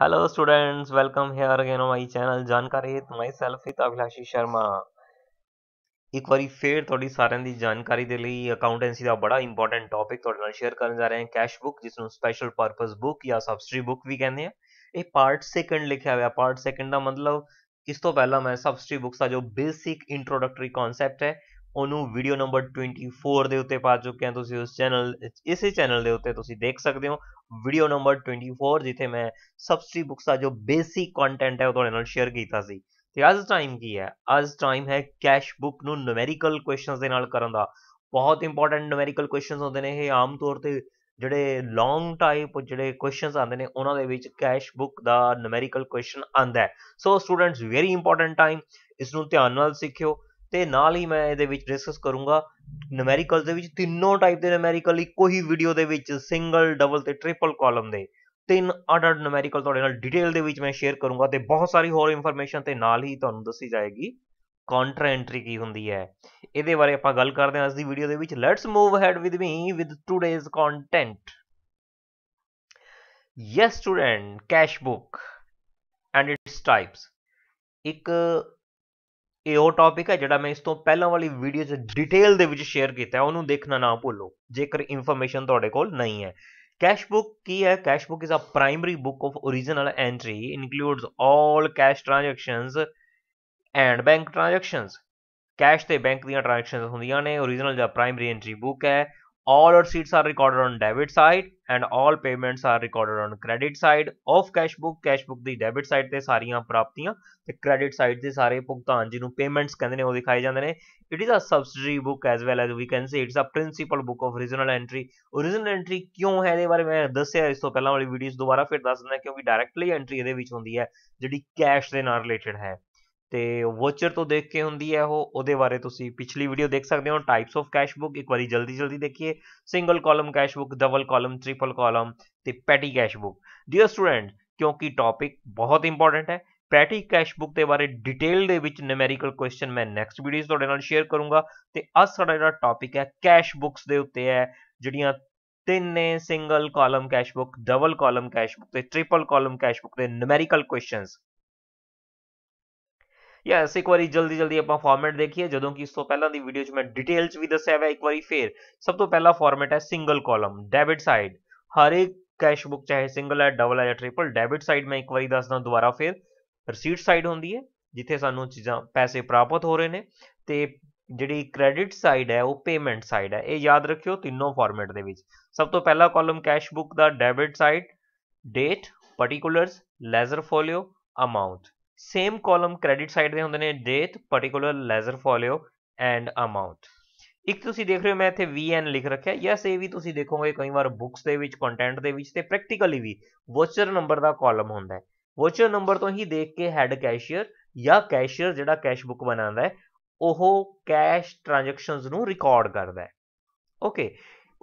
hello students welcome here again my channel जानकारी हित माई self हित अभिलाषी शर्मा एक बार फिर थोड़ी सारे की जानकारी दे अकाउंटेंसी का बड़ा इंपोर्टेंट टॉपिक थोड़े शेयर कर जा रहे हैं कैश बुक जिसनों स्पेशल परपज बुक या सबसिडी बुक भी कहने हैं ये पार्ट सेकंड लिखा हुआ पार्ट सेकंड का मतलब इस तो पहला मैं सबसिडी बुक्स का जो बेसिक इंट्रोडक्टरी कॉन्सैप्ट है ਉਹਨੂੰ ਵੀਡੀਓ ਨੰਬਰ 24 ਦੇ ਉੱਤੇ ਪਾ ਚੁੱਕੇ ਹਾਂ ਤੁਸੀਂ ਉਸ ਚੈਨਲ ਇਸੇ ਚੈਨਲ ਦੇ ਉੱਤੇ ਤੁਸੀਂ ਦੇਖ ਸਕਦੇ ਹੋ ਵੀਡੀਓ ਨੰਬਰ 24 ਜਿੱਥੇ ਮੈਂ ਸਬਸਟੀ ਬੁੱਕਸ ਦਾ ਜੋ ਬੇਸਿਕ ਕੰਟੈਂਟ ਹੈ ਉਹ ਤੁਹਾਡੇ ਨਾਲ ਸ਼ੇਅਰ ਕੀਤਾ ਸੀ ਤੇ ਅੱਜ ਟਾਈਮ ਕੀ ਹੈ ਅੱਜ ਟਾਈਮ ਹੈ ਕੈਸ਼ ਬੁੱਕ ਨੂੰ ਨੂਮੈਰੀਕਲ ਕੁਐਸਚਨਸ ਦੇ ਨਾਲ ਕਰਨ ਦਾ ਬਹੁਤ ਇੰਪੋਰਟੈਂਟ ਨੂਮੈਰੀਕਲ ਕੁਐਸਚਨਸ ਹੁੰਦੇ ਨੇ ਇਹ ਆਮ ਤੌਰ ਤੇ ਜਿਹੜੇ ਲੌਂਗ ਟਾਈਪ ਜਿਹੜੇ ਕੁਐਸਚਨਸ ਆਉਂਦੇ ਨੇ ਉਹਨਾਂ ਦੇ ਵਿੱਚ ਕੈਸ਼ ਬੁੱਕ ਦਾ ਨੂਮੈਰੀਕਲ ਕੁਐਸਚਨ ਆਂਦਾ ਹੈ so students very important time ਇਸ ਨੂੰ ਧਿਆਨ ਨਾਲ ਸਿੱਖਿਓ ਤੇ ਨਾਲ ਹੀ ਮੈਂ ਇਹਦੇ ਵਿੱਚ ਡਿਸਕਸ ਕਰੂੰਗਾ ਨੂਮੈਰੀਕਲ ਦੇ ਵਿੱਚ ਤਿੰਨੋਂ ਟਾਈਪ ਦੇ ਨੂਮੈਰੀਕਲ ਇੱਕੋ ਹੀ ਵੀਡੀਓ ਦੇ ਵਿੱਚ ਸਿੰਗਲ ਡਬਲ ਤੇ ਟ੍ਰਿਪਲ ਕਾਲਮ ਦੇ ਤਿੰਨ ਅੱਡ ਅੱਡ ਤੁਹਾਡੇ ਨਾਲ ਡਿਟੇਲ ਦੇ ਵਿੱਚ ਮੈਂ ਸ਼ੇਅਰ ਕਰੂੰਗਾ ਤੇ ਬਹੁਤ ਸਾਰੀ ਹੋਰ ਇਨਫੋਰਮੇਸ਼ਨ ਤੇ ਨਾਲ ਹੀ ਤੁਹਾਨੂੰ ਦੱਸੀ ਜਾਏਗੀ ਕਾਉਂਟਰ ਐਂਟਰੀ ਕੀ ਹੁੰਦੀ ਹੈ ਇਹਦੇ ਬਾਰੇ ਆਪਾਂ ਗੱਲ ਕਰਦੇ ਹਾਂ ਅੱਜ ਦੀ ਵੀਡੀਓ ਦੇ ਵਿੱਚ let's move ahead with me with today's content yes student cash book and its types ਇੱਕ ਇਹ ਉਹ ਟੌਪਿਕ ਹੈ ਜਿਹੜਾ ਮੈਂ ਇਸ ਤੋਂ ਪਹਿਲਾਂ ਵਾਲੀ ਵੀਡੀਓ 'ਚ ਡਿਟੇਲ ਦੇ ਵਿੱਚ ਸ਼ੇਅਰ ਕੀਤਾ ਹੈ ਉਹਨੂੰ ਦੇਖਣਾ ਨਾ ਭੁੱਲੋ ਜੇਕਰ ਇਨਫੋਰਮੇਸ਼ਨ ਤੁਹਾਡੇ ਕੋਲ ਨਹੀਂ ਹੈ ਕੈਸ਼ ਬੁੱਕ ਕੀ ਹੈ cash book is a primary book of origignal entry includes all cash transactions and bank transactions cash ਤੇ ਬੈਂਕ ਦੀਆਂ ਟ੍ਰਾਂਜੈਕਸ਼ਨਸ ਹੁੰਦੀਆਂ ਨੇ origignal ਜਾਂ ਪ੍ਰਾਇਮਰੀ ਐਂਟਰੀ ਬੁੱਕ ਹੈ all our seats are recorded on debit side and all payments are recorded on credit side of cash book cash book ਦੀ debit side ਤੇ ਸਾਰੀਆਂ ਪ੍ਰਾਪਤੀਆਂ ਤੇ credit side ਤੇ ਸਾਰੇ ਭੁਗਤਾਨ ਜਿਹਨੂੰ payments ਕਹਿੰਦੇ ਨੇ ਉਹ ਦਿਖਾਏ ਜਾਂਦੇ ਨੇ it is a subsidiary book as well as we can say it's a principal book of original entry original entry ਕਿਉਂ ਹੈ ਇਹਦੇ ਬਾਰੇ ਮੈਂ ਦੱਸਿਆ ਇਸ ਤੋਂ ਪਹਿਲਾਂ ਵਾਲੀ ਵੀਡੀਓਜ਼ ਦੁਬਾਰਾ ਫਿਰ ਦੱਸ ਦਿੰਦਾ ਕਿਉਂਕਿ ਡਾਇਰੈਕਟਲੀ ਐਂਟਰੀ ਇਹਦੇ ਵਿੱਚ ਹੁੰਦੀ ਹੈ ਜਿਹੜੀ ਕੈਸ਼ ਦੇ ਨਾਲ ਰਿਲੇਟਡ ਹੈ ਤੇ ਵੋਚਰ ਤੋਂ ਦੇਖ ਕੇ ਹੁੰਦੀ ਹੈ ਉਹ ਉਹਦੇ ਬਾਰੇ ਤੁਸੀਂ ਪਿਛਲੀ ਵੀਡੀਓ ਦੇਖ ਸਕਦੇ ਹੋ ਟਾਈਪਸ ਆਫ ਕੈਸ਼ ਬੁੱਕ ਇੱਕ ਵਾਰੀ ਜਲਦੀ ਜਲਦੀ ਦੇਖੀਏ single column cash book double column triple column ਤੇ petty cash book dear student ਕਿਉਂਕਿ ਟੌਪਿਕ ਬਹੁਤ ਇੰਪੋਰਟੈਂਟ ਹੈ ਪੈਟੀ ਕੈਸ਼ ਬੁੱਕ ਦੇ ਬਾਰੇ ਡਿਟੇਲ ਦੇ ਵਿੱਚ ਨੁਮੈਰੀਕਲ ਕੁਐਸਚਨ ਮੈਂ ਨੈਕਸਟ ਵੀਡੀਓਸ ਤੁਹਾਡੇ ਨਾਲ ਸ਼ੇਅਰ ਕਰੂੰਗਾ ਤੇ ਅੱਜ ਸਾਡਾ ਜਿਹੜਾ ਟੌਪਿਕ ਹੈ ਕੈਸ਼ ਬੁੱਕਸ ਦੇ ਉੱਤੇ ਹੈ ਜਿਹੜੀਆਂ ਤਿੰਨ ਨੇ single column cash book double column cash book ਤੇ ਟ੍ਰਿਪਲ ਕਾਲਮ ਕੈਸ਼ ਬੁੱਕ ਦੇ ਨੁਮੈਰੀਕਲ ਕੁਐਸਚਨਸ ਯਾ ਇੱਕ ਵਾਰੀ ਜਲਦੀ ਜਲਦੀ ਆਪਾਂ ਫਾਰਮੈਟ ਦੇਖੀਏ ਜਦੋਂ ਕਿ ਇਸ ਤੋਂ ਪਹਿਲਾਂ ਦੀ ਵੀਡੀਓ 'ਚ ਮੈਂ ਡਿਟੇਲ 'ਚ ਵੀ ਦੱਸਿਆ ਹੋਇਆ ਇੱਕ ਵਾਰੀ ਫੇਰ ਸਭ ਤੋਂ ਪਹਿਲਾ ਫਾਰਮੈਟ ਹੈ ਸਿੰਗਲ ਕਾਲਮ ਡੈਬਿਟ ਸਾਈਡ ਹਰ ਇੱਕ ਕੈਸ਼ ਬੁੱਕ ਚਾਹੇ ਸਿੰਗਲ ਹੈ ਡਬਲ ਹੈ ਜਾਂ ਟ੍ਰਿਪਲ ਡੈਬਿਟ ਸਾਈਡ ਮੈਂ ਇੱਕ ਵਾਰੀ ਦੱਸਦਾ ਦੁਬਾਰਾ ਫੇਰ ਰਸੀਟ ਸਾਈਡ ਹੁੰਦੀ ਹੈ ਜਿੱਥੇ ਸਾਨੂੰ ਚੀਜ਼ਾਂ ਪੈਸੇ ਪ੍ਰਾਪਤ ਹੋ ਰਹੇ ਨੇ ਤੇ ਜਿਹੜੀ ਕ੍ਰੈਡਿਟ ਸਾਈਡ ਹੈ ਉਹ ਪੇਮੈਂਟ ਸਾਈਡ ਹੈ ਇਹ ਯਾਦ ਰੱਖਿਓ ਤਿੰਨੋਂ ਫਾਰਮੈਟ ਦੇ ਵਿੱਚ ਸਭ ਤੋਂ ਪਹਿਲਾ ਕਾਲਮ ਕੈਸ਼ ਬੁੱਕ ਦਾ debit side date particulars ledger folio amount same column credit side ਦੇ ਹੁੰਦੇ ਨੇ date particular ledger folio and amount ਇੱਕ ਤੁਸੀਂ ਦੇਖ ਰਹੇ ਹੋ ਮੈਂ ਇੱਥੇ VN ਲਿਖ ਰੱਖਿਆ ਯੈਸ ਇਹ ਵੀ ਤੁਸੀਂ ਦੇਖੋਗੇ ਕਈ ਵਾਰ ਬੁੱਕਸ ਦੇ ਵਿੱਚ ਕੰਟੈਂਟ ਦੇ ਵਿੱਚ ਤੇ ਪ੍ਰੈਕਟੀਕਲੀ ਵੀ ਵਾਚਰ ਨੰਬਰ ਦਾ ਕਾਲਮ ਹੁੰਦਾ ਹੈ ਵਾਚਰ ਨੰਬਰ ਤੋਂ ਹੀ ਦੇਖ ਕੇ ਹੈਡ ਕੈਸ਼ੀਅਰ ਜਾਂ ਕੈਸ਼ੀਅਰ ਜਿਹੜਾ ਕੈਸ਼ ਬੁੱਕ ਬਣਾਉਂਦਾ ਹੈ ਉਹ ਕੈਸ਼ ਟ੍ਰਾਂਜੈਕਸ਼ਨਸ ਨੂੰ ਰਿਕਾਰਡ ਕਰਦਾ ਹੈ ਓਕੇ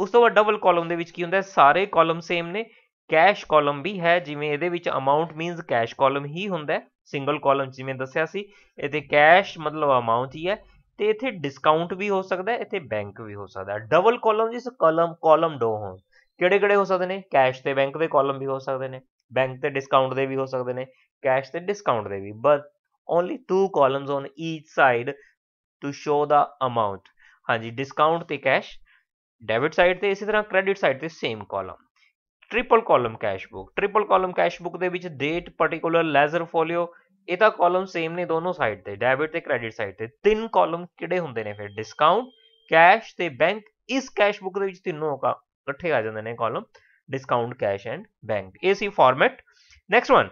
ਉਸ ਤੋਂ ਬਾਅਦ ਡਬਲ ਕਾਲਮ ਦੇ ਵਿੱਚ ਕੀ ਹੁੰਦਾ ਹੈ ਸਾਰੇ ਕਾਲਮ ਸੇਮ ਨੇ ਕੈਸ਼ ਕਾਲਮ ਵੀ ਹੈ ਜਿਵੇਂ ਇਹਦੇ ਵਿੱਚ ਅਮਾਉਂਟ ਮੀਨਸ ਕੈਸ਼ ਕਾਲਮ ਹੀ ਹੁੰਦਾ ਹੈ ਸਿੰਗਲ ਕਾਲਮ ਜਿਵੇਂ ਦੱਸਿਆ ਸੀ ਇੱਥੇ ਕੈਸ਼ ਮਤਲਬ ਅਮਾਉਂਟ ਹੀ ਹੈ ਤੇ ਇੱਥੇ ਡਿਸਕਾਊਂਟ ਵੀ ਹੋ ਸਕਦਾ ਹੈ ਇੱਥੇ ਬੈਂਕ ਵੀ ਹੋ ਸਕਦਾ ਹੈ ਡਬਲ ਕਾਲਮ ਜਿਸ ਕਾਲਮ ਕਾਲਮ ਦੋ ਹੋਣ ਕਿਹੜੇ ਕਿਹੜੇ ਹੋ ਸਕਦੇ ਨੇ ਕੈਸ਼ ਤੇ ਬੈਂਕ ਦੇ ਕਾਲਮ ਵੀ ਹੋ ਸਕਦੇ ਨੇ ਬੈਂਕ ਤੇ ਡਿਸਕਾਊਂਟ ਦੇ ਵੀ ਹੋ ਸਕਦੇ ਨੇ ਕੈਸ਼ ਤੇ ਡਿਸਕਾਊਂਟ ਦੇ ਵੀ but only two columns on each side to show the amount ਹਾਂਜੀ ਡਿਸਕਾਊਂਟ ਤੇ ਕੈਸ਼ ਡੈਬਿਟ ਸਾਈਡ ਤੇ ਇਸੇ ਤਰ੍ਹਾਂ ਕ੍ਰੈਡਿਟ ਸਾਈਡ ਤੇ same column triple column cash book triple column cash book ਦੇ ਵਿੱਚ ਡੇਟ ਪਾਰਟਿਕੂਲਰ ਲੈਜ਼ਰ ਫੋਲੀਓ ਇਹਦਾ column same ਨੇ ਦੋਨੋਂ ਸਾਈਡ ਤੇ ਡੈਬਿਟ ਤੇ ਕ੍ਰੈਡਿਟ ਸਾਈਡ ਤੇ ਤਿੰਨ ਕਾਲਮ ਕਿਹੜੇ ਹੁੰਦੇ ਨੇ ਫਿਰ ਡਿਸਕਾਊਂਟ ਕੈਸ਼ ਤੇ ਬੈਂਕ ਇਸ ਕੈਸ਼ ਬੁੱਕ ਦੇ ਵਿੱਚ ਤਿੰਨੋਂ ਕਾ ਇਕੱਠੇ ਆ ਜਾਂਦੇ ਨੇ column discount cash and bank ਇਹ ਸੀ format next one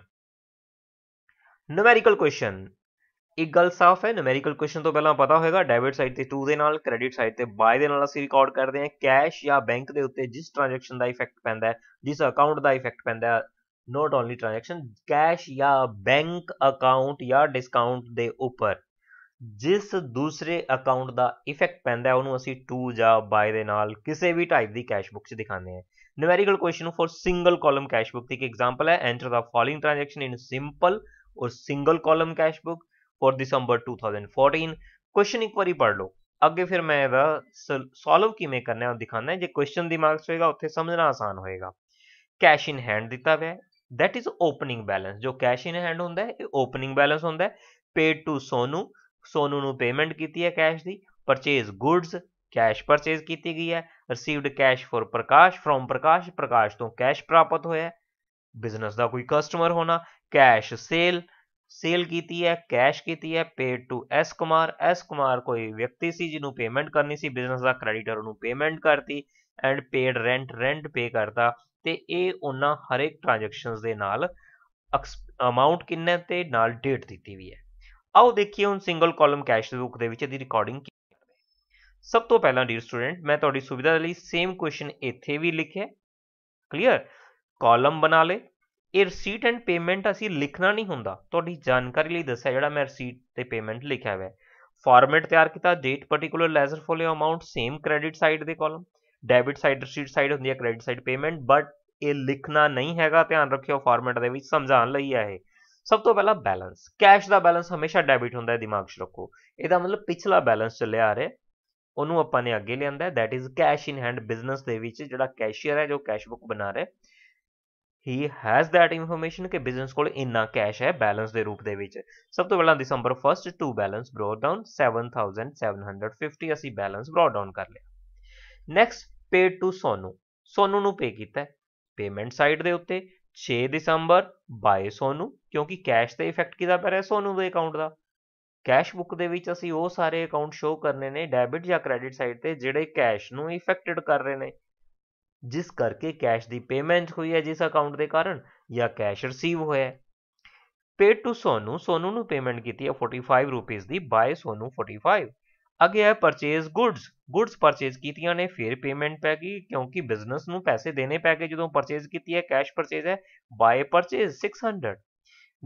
numerical question ਇੱਕ ਗੱਲ ਸਾਫ਼ ਹੈ ਨੂਮੈਰੀਕਲ ਕੁਐਸਚਨ ਤੋਂ ਪਹਿਲਾਂ ਪਤਾ ਹੋਏਗਾ ਡੈਬਿਟ ਸਾਈਡ ਤੇ 2 ਦੇ ਨਾਲ ਕ੍ਰੈਡਿਟ ਸਾਈਡ ਤੇ ਬਾਏ ਦੇ ਨਾਲ ਅਸੀਂ ਰਿਕਾਰਡ ਕਰਦੇ ਹਾਂ ਕੈਸ਼ ਜਾਂ ਬੈਂਕ ਦੇ ਉੱਤੇ ਜਿਸ ਟ੍ਰਾਂਜੈਕਸ਼ਨ ਦਾ ਇਫੈਕਟ ਪੈਂਦਾ ਹੈ ਜਿਸ ਅਕਾਊਂਟ ਦਾ ਇਫੈਕਟ ਪੈਂਦਾ ਹੈ ਨੋਟ ਓਨਲੀ ਟ੍ਰਾਂਜੈਕਸ਼ਨ ਕੈਸ਼ ਜਾਂ ਬੈਂਕ ਅਕਾਊਂਟ ਜਾਂ ਡਿਸਕਾਊਂਟ ਦੇ ਉੱਪਰ ਜਿਸ ਦੂਸਰੇ ਅਕਾਊਂਟ ਦਾ ਇਫੈਕਟ ਪੈਂਦਾ ਹੈ ਉਹਨੂੰ ਅਸੀਂ 2 ਜਾਂ ਬਾਏ ਦੇ ਨਾਲ ਕਿਸੇ ਵੀ ਟਾਈਪ ਦੀ ਕੈਸ਼ ਬੁੱਕ 'ਚ ਦਿਖਾਉਂਦੇ ਹਾਂ numerical question for single column cash book ਦੀ ਇੱਕ ਐਗਜ਼ਾਮਪਲ ਹੈ enter the following transaction in simple or single column cash book for December 2014 question एक बार पढ़ लो ਅੱਗੇ ਫਿਰ ਮੈਂ ਇਹਦਾ ਸੋਲਵ ਕਿਵੇਂ ਕਰਨਾ ਹੈ ਦਿਖਾਣਾ ਹੈ ਜੇ ਕੁਐਸਚਨ ਦਿਮਾਗ 'ਚ ਹੋਏਗਾ ਉੱਥੇ ਸਮਝਣਾ ਆਸਾਨ ਹੋਏਗਾ ਕੈਸ਼ ਇਨ ਹੈਂਡ ਦਿੱਤਾ ਹੋਇਆ ਥੈਟ ਇਜ਼ ਓਪਨਿੰਗ ਬੈਲੈਂਸ ਜੋ ਕੈਸ਼ ਇਨ ਹੈਂਡ ਹੁੰਦਾ ਹੈ ਇਹ ਓਪਨਿੰਗ ਬੈਲੈਂਸ ਹੁੰਦਾ ਹੈ ਪੇਡ ਟੂ ਸੋਨੂ ਸੋਨੂ ਨੂੰ ਪੇਮੈਂਟ ਕੀਤੀ ਹੈ ਕੈਸ਼ ਦੀ ਪਰਚੇਜ਼ ਗੁੱਡਸ ਕੈਸ਼ ਪਰਚੇਜ਼ ਕੀਤੀ ਗਈ ਹੈ received cash for Prakash from Prakash Prakash ਤੋਂ ਕੈਸ਼ ਪ੍ਰਾਪਤ ਹੋਇਆ ਬਿਜ਼ਨਸ ਦਾ ਕੋਈ ਕਸਟਮਰ ਹੋਣਾ ਕੈਸ਼ ਸੇਲ ਸੇਲ ਕੀਤੀ ਹੈ ਕੈਸ਼ ਕੀਤੀ ਹੈ paid to S Kumar S Kumar ਕੋਈ ਵਿਅਕਤੀ ਸੀ ਜਿਹਨੂੰ ਪੇਮੈਂਟ ਕਰਨੀ ਸੀ ਬਿਜ਼ਨਸ ਦਾ ਕ੍ਰੈਡੀਟਰ ਉਹਨੂੰ ਪੇਮੈਂਟ ਕਰਤੀ and paid rent rent pay ਕਰਦਾ ਤੇ ਇਹ ਉਹਨਾਂ ਹਰੇਕ ਟ੍ਰਾਂਜੈਕਸ਼ਨਸ ਦੇ ਨਾਲ ਅਮਾਉਂਟ ਕਿੰਨਾ ਤੇ ਨਾਲ ਡੇਟ ਦਿੱਤੀ ਵੀ ਹੈ ਆਓ ਦੇਖੀਏ ਹੁਣ ਸਿੰਗਲ ਕਾਲਮ ਕੈਸ਼ ਬੁੱਕ ਦੇ ਵਿੱਚ ਇਹਦੀ ਰਿਕਾਰਡਿੰਗ ਕੀ ਸਭ ਤੋਂ ਪਹਿਲਾਂ ਡੀਅਰ ਸਟੂਡੈਂਟ ਮੈਂ ਤੁਹਾਡੀ ਸੁਵਿਧਾ ਲਈ ਸੇਮ ਕੁਐਸਚਨ ਇੱਥੇ ਵੀ ਲਿਖਿਆ ਕਲੀਅਰ ਕਾਲਮ ਬਣਾ ਲੇ ਇਹ ਰਸੀਟ ਐਂਡ ਪੇਮੈਂਟ ਅਸੀਂ ਲਿਖਣਾ ਨਹੀਂ ਹੁੰਦਾ ਤੁਹਾਡੀ ਜਾਣਕਾਰੀ ਲਈ ਦੱਸਿਆ ਜਿਹੜਾ ਮੈਂ ਰਸੀਟ ਤੇ ਪੇਮੈਂਟ ਲਿਖਿਆ ਹੋਇਆ ਫਾਰਮੈਟ ਤਿਆਰ ਕੀਤਾ date particular ledger folio amount same credit side ਦੇ column debit side receipt side ਹੁੰਦੀ ਹੈ ਕ੍ਰੈਡਿਟ ਸਾਈਡ ਪੇਮੈਂਟ ਬਟ ਇਹ ਲਿਖਣਾ ਨਹੀਂ ਹੈਗਾ ਧਿਆਨ ਰੱਖਿਓ ਫਾਰਮੈਟ ਦੇ ਵਿੱਚ ਸਮਝਾਉਣ ਲਈ ਹੈ ਇਹ ਸਭ ਤੋਂ ਪਹਿਲਾਂ ਬੈਲੈਂਸ ਕੈਸ਼ ਦਾ ਬੈਲੈਂਸ ਹਮੇਸ਼ਾ ਡੈਬਿਟ ਹੁੰਦਾ ਹੈ ਦਿਮਾਗ 'ਚ ਰੱਖੋ ਇਹਦਾ ਮਤਲਬ ਪਿਛਲਾ ਬੈਲੈਂਸ ਚੱਲਿਆ ਆ ਰਿਹਾ ਉਹਨੂੰ ਆਪਾਂ ਨੇ ਅੱਗੇ ਲਿਆਂਦਾ ਹੈ that is cash in hand business ਦੇ ਵਿੱਚ ਜਿਹੜਾ ਕੈਸ਼ੀਅਰ ਹੈ ਜੋ ਕੈਸ਼ ਬੁੱਕ ਬਣਾ ਰਿਹਾ ਹੀ ਹੈਜ਼ ਥੈਟ ਇਨਫੋਰਮੇਸ਼ਨ ਕਿ ਬਿਜ਼ਨਸ ਕੋਲ ਇੰਨਾ ਕੈਸ਼ ਹੈ ਬੈਲੈਂਸ ਦੇ ਰੂਪ ਦੇ ਵਿੱਚ ਸਭ ਤੋਂ ਪਹਿਲਾਂ December 1st to balance brought down 7750 ਅਸੀਂ ਬੈਲੈਂਸ ਬ੍ਰੋਟ ਡਾਊਨ ਕਰ ਲਿਆ next paid to Sonu Sonu ਨੂੰ ਪੇ ਕੀਤਾ ਪੇਮੈਂਟ ਸਾਈਡ ਦੇ ਉੱਤੇ 6 ਦਸੰਬਰ ਬਾਏ ਸੋਨੂ ਕਿਉਂਕਿ ਕੈਸ਼ ਤੇ ਇਫੈਕਟ ਕਿਦਾ ਪੈ ਰਿਹਾ ਸੋਨੂ ਦੇ ਅਕਾਊਂਟ ਦਾ ਕੈਸ਼ ਬੁੱਕ ਦੇ ਵਿੱਚ ਅਸੀਂ ਉਹ ਸਾਰੇ ਅਕਾਊਂਟ ਸ਼ੋ ਕਰਨੇ ਨੇ ਡੈਬਿਟ ਜਾਂ ਕ੍ਰੈਡਿਟ ਸਾਈਡ ਤੇ ਜਿਹੜੇ ਕੈਸ਼ ਨੂੰ ਇਫੈਕਟਡ ਕਰ ਰਹੇ ਨੇ ਜਿਸ ਕਰਕੇ ਕੈਸ਼ ਦੀ ਪੇਮੈਂਟ ਹੋਈ ਹੈ ਜਿਸ ਅਕਾਊਂਟ ਦੇ ਕਾਰਨ ਜਾਂ ਕੈਸ਼ ਰਿਸੀਵ ਹੋਇਆ ਹੈ ਪੇਡ ਟੂ ਸੋਨੂ ਸੋਨੂ ਨੂੰ ਪੇਮੈਂਟ ਕੀਤੀ ਹੈ 45 ਰੁਪਏ ਦੀ ਬਾਏ ਸੋਨੂ 45 ਅੱਗੇ ਹੈ ਪਰਚੇਸ ਗੁੱਡਸ ਗੁੱਡਸ ਪਰਚੇਸ ਕੀਤੀਆਂ ਨੇ ਫਿਰ ਪੇਮੈਂਟ ਪੈ ਗਈ ਕਿਉਂਕਿ ਬਿਜ਼ਨਸ ਨੂੰ ਪੈਸੇ ਦੇਣੇ ਪੈ ਗਏ ਜਦੋਂ ਪਰਚੇਸ ਕੀਤੀ ਹੈ ਕੈਸ਼ ਪਰਚੇਸ ਹੈ ਬਾਏ ਪਰਚੇਸ 600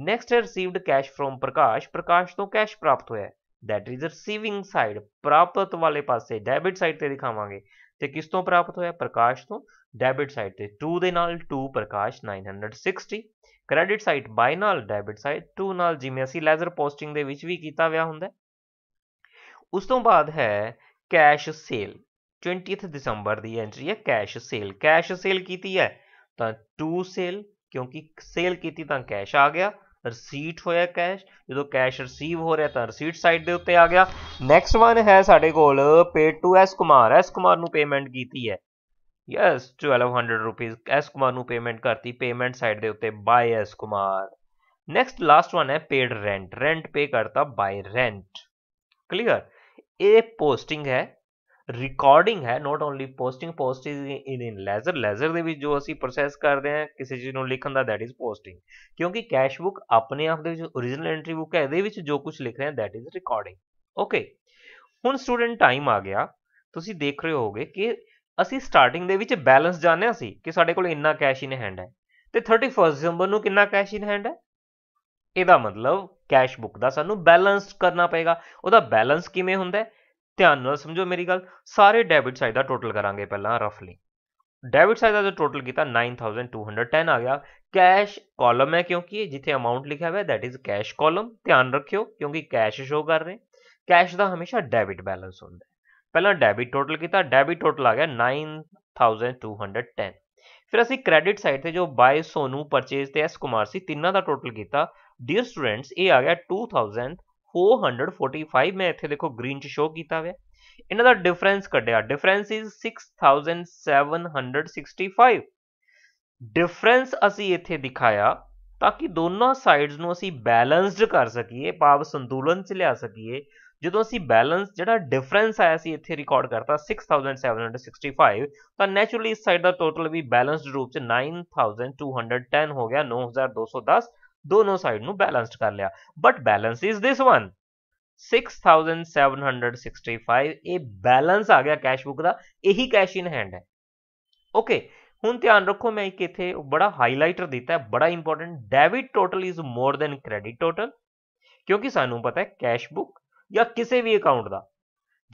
ਨੈਕਸਟ ਹੈ received cash from Prakash Prakash ਤੋਂ ਕੈਸ਼ ਪ੍ਰਾਪਤ ਹੋਇਆ ਦੈਟ ਇਜ਼ ਰਿਸੀਵਿੰਗ ਸਾਈਡ ਪ੍ਰਾਪਤ ਵਾਲੇ ਪਾਸੇ ਡੈਬਿਟ ਸਾਈਡ ਤੇ ਦਿਖਾਵਾਂਗੇ ਤੇ ਕਿਸ ਤੋਂ ਪ੍ਰਾਪਤ ਹੋਇਆ ਪ੍ਰਕਾਸ਼ ਤੋਂ ਡੈਬਿਟ ਸਾਈਡ ਤੇ 2 ਦੇ ਨਾਲ 2 ਪ੍ਰਕਾਸ਼ 960 ਕ੍ਰੈਡਿਟ ਸਾਈਡ ਬਾਈ ਨਾਲ ਡੈਬਿਟ ਸਾਈਡ 2 ਨਾਲ ਜਿਵੇਂ ਅਸੀਂ ਲੈਜ਼ਰ ਪੋਸਟਿੰਗ ਦੇ ਵਿੱਚ ਵੀ ਕੀਤਾ ਹੋਇਆ ਹੁੰਦਾ ਉਸ ਤੋਂ ਬਾਅਦ ਹੈ ਕੈਸ਼ ਸੇਲ 20th ਦਸੰਬਰ ਦੀ ਐਂਟਰੀ ਹੈ ਕੈਸ਼ ਸੇਲ ਕੈਸ਼ ਸੇਲ ਕੀਤੀ ਹੈ ਤਾਂ 2 ਸੇਲ ਕਿਉਂਕਿ ਸੇਲ ਕੀਤੀ ਤਾਂ ਕੈਸ਼ ਆ ਗਿਆ ਰਿਸੀਟ ਹੋਇਆ ਕੈਸ਼ ਜਦੋਂ ਕੈਸ਼ ਰਿਸੀਵ ਹੋ ਰਿਹਾ ਤਾਂ ਰਿਸੀਟ ਸਾਈਡ ਦੇ ਉੱਤੇ ਆ ਗਿਆ ਨੈਕਸਟ ਵਨ ਹੈ ਸਾਡੇ ਕੋਲ paid to S Kumar S Kumar ਨੂੰ ਪੇਮੈਂਟ ਕੀਤੀ ਹੈ ਯੈਸ 1200 ਰੁਪਏ ਐਸ ਕੁਮਾਰ ਨੂੰ ਪੇਮੈਂਟ ਕਰਤੀ ਪੇਮੈਂਟ ਸਾਈਡ ਦੇ ਉੱਤੇ by S Kumar next last one ਹੈ ਪੇਡ ਰੈਂਟ ਰੈਂਟ ਪੇ ਕਰਤਾ ਬਾਈ ਰੈਂਟ ਕਲੀਅਰ ਇਹ ਪੋਸਟਿੰਗ ਹੈ ਰਿਕਾਰਡਿੰਗ ਹੈ not only posting post is in in ledger ledger ਦੇ ਵਿੱਚ ਜੋ ਅਸੀਂ ਪ੍ਰੋਸੈਸ ਕਰਦੇ ਹਾਂ ਕਿਸੇ ਚੀਜ਼ ਨੂੰ ਲਿਖਣ ਦਾ ਦੈਟ ਇਜ਼ ਪੋਸਟਿੰਗ ਕਿਉਂਕਿ ਕੈਸ਼ ਬੁੱਕ ਆਪਣੇ ਆਪ ਦੇ ਵਿੱਚ origignal ਐਂਟਰੀ ਬੁੱਕ ਹੈ ਇਹਦੇ ਵਿੱਚ ਜੋ ਕੁਝ ਲਿਖ ਰਹੇ ਹਾਂ ਦੈਟ ਇਜ਼ ਰਿਕਾਰਡਿੰਗ ਓਕੇ ਹੁਣ ਸਟੂਡੈਂਟ ਟਾਈਮ ਆ ਗਿਆ ਤੁਸੀਂ ਦੇਖ ਰਹੇ ਹੋਗੇ ਕਿ ਅਸੀਂ ਸਟਾਰਟਿੰਗ ਦੇ ਵਿੱਚ ਬੈਲੈਂਸ ਜਾਣਿਆ ਸੀ ਕਿ ਸਾਡੇ ਕੋਲ ਇੰਨਾ ਕੈਸ਼ ਇਨ ਹੈਂਡ ਹੈ ਤੇ 31 ਦਸੰਬਰ ਨੂੰ ਕਿੰਨਾ ਕੈਸ਼ ਇਨ ਹੈਂਡ ਹੈ ਇਹਦਾ ਮਤਲਬ ਕੈਸ਼ ਬੁੱਕ ਦਾ ਸਾਨੂੰ ਬੈਲੈਂਸ ਕਰਨਾ ਪਏਗਾ ਉਹਦਾ ਬੈਲੈਂਸ ਕਿਵੇਂ ਹੁੰਦਾ ਹੈ ध्यान न समझो मेरी गल सारे ਡੈਬਿਟ साइड का टोटल करा ਪਹਿਲਾਂ रफली डेबिट साइड का जो टोटल किया नाइन टू टेन आ गया कैश कॉलम है क्योंकि जिथे अमाउंट लिखा हुआ है दैट इज कैश कॉलम ध्यान रखियो क्योंकि कैश शो कर रहे हैं कैश का हमेशा डेबिट बैलेंस होंगे पहला डेबिट टोटल किया डेबिट टोटल आ गया नाइन टू टेन फिर असी क्रैडिट साइड से जो बाय सोनू परचेज तो एस कुमार से तिना का टोटल किया डियर स्टूडेंट्स ये आ गया टू थाउजेंड 445 हंड्रड में इतने देखो ग्रीन च शो किया वे इन्हों का डिफरेंस क्या difference is six thousand seven hundred sixty five difference असी इतने दिखाया ताकि दोनों साइड्स जो डिफरेंस आया ਕਰ इतने रिकॉर्ड करता six thousand seven hundred sixty five तो नैचुरली इस साइड का टोटल भी 6765 रूप से nine thousand two hundred ten हो गया नौ हज़ार दो सौ दस दोनों साइड न बैलेंसड कर लिया but balance is this one 6765 a balance आ गया कैशबुक का यही कैश इन हैंड है ओके हूँ ध्यान रखो मैं एक इतने बड़ा हाईलाइटर दिता है बड़ा important debit total is more than credit total क्योंकि सानू पता है कैशबुक या किसी भी अकाउंट का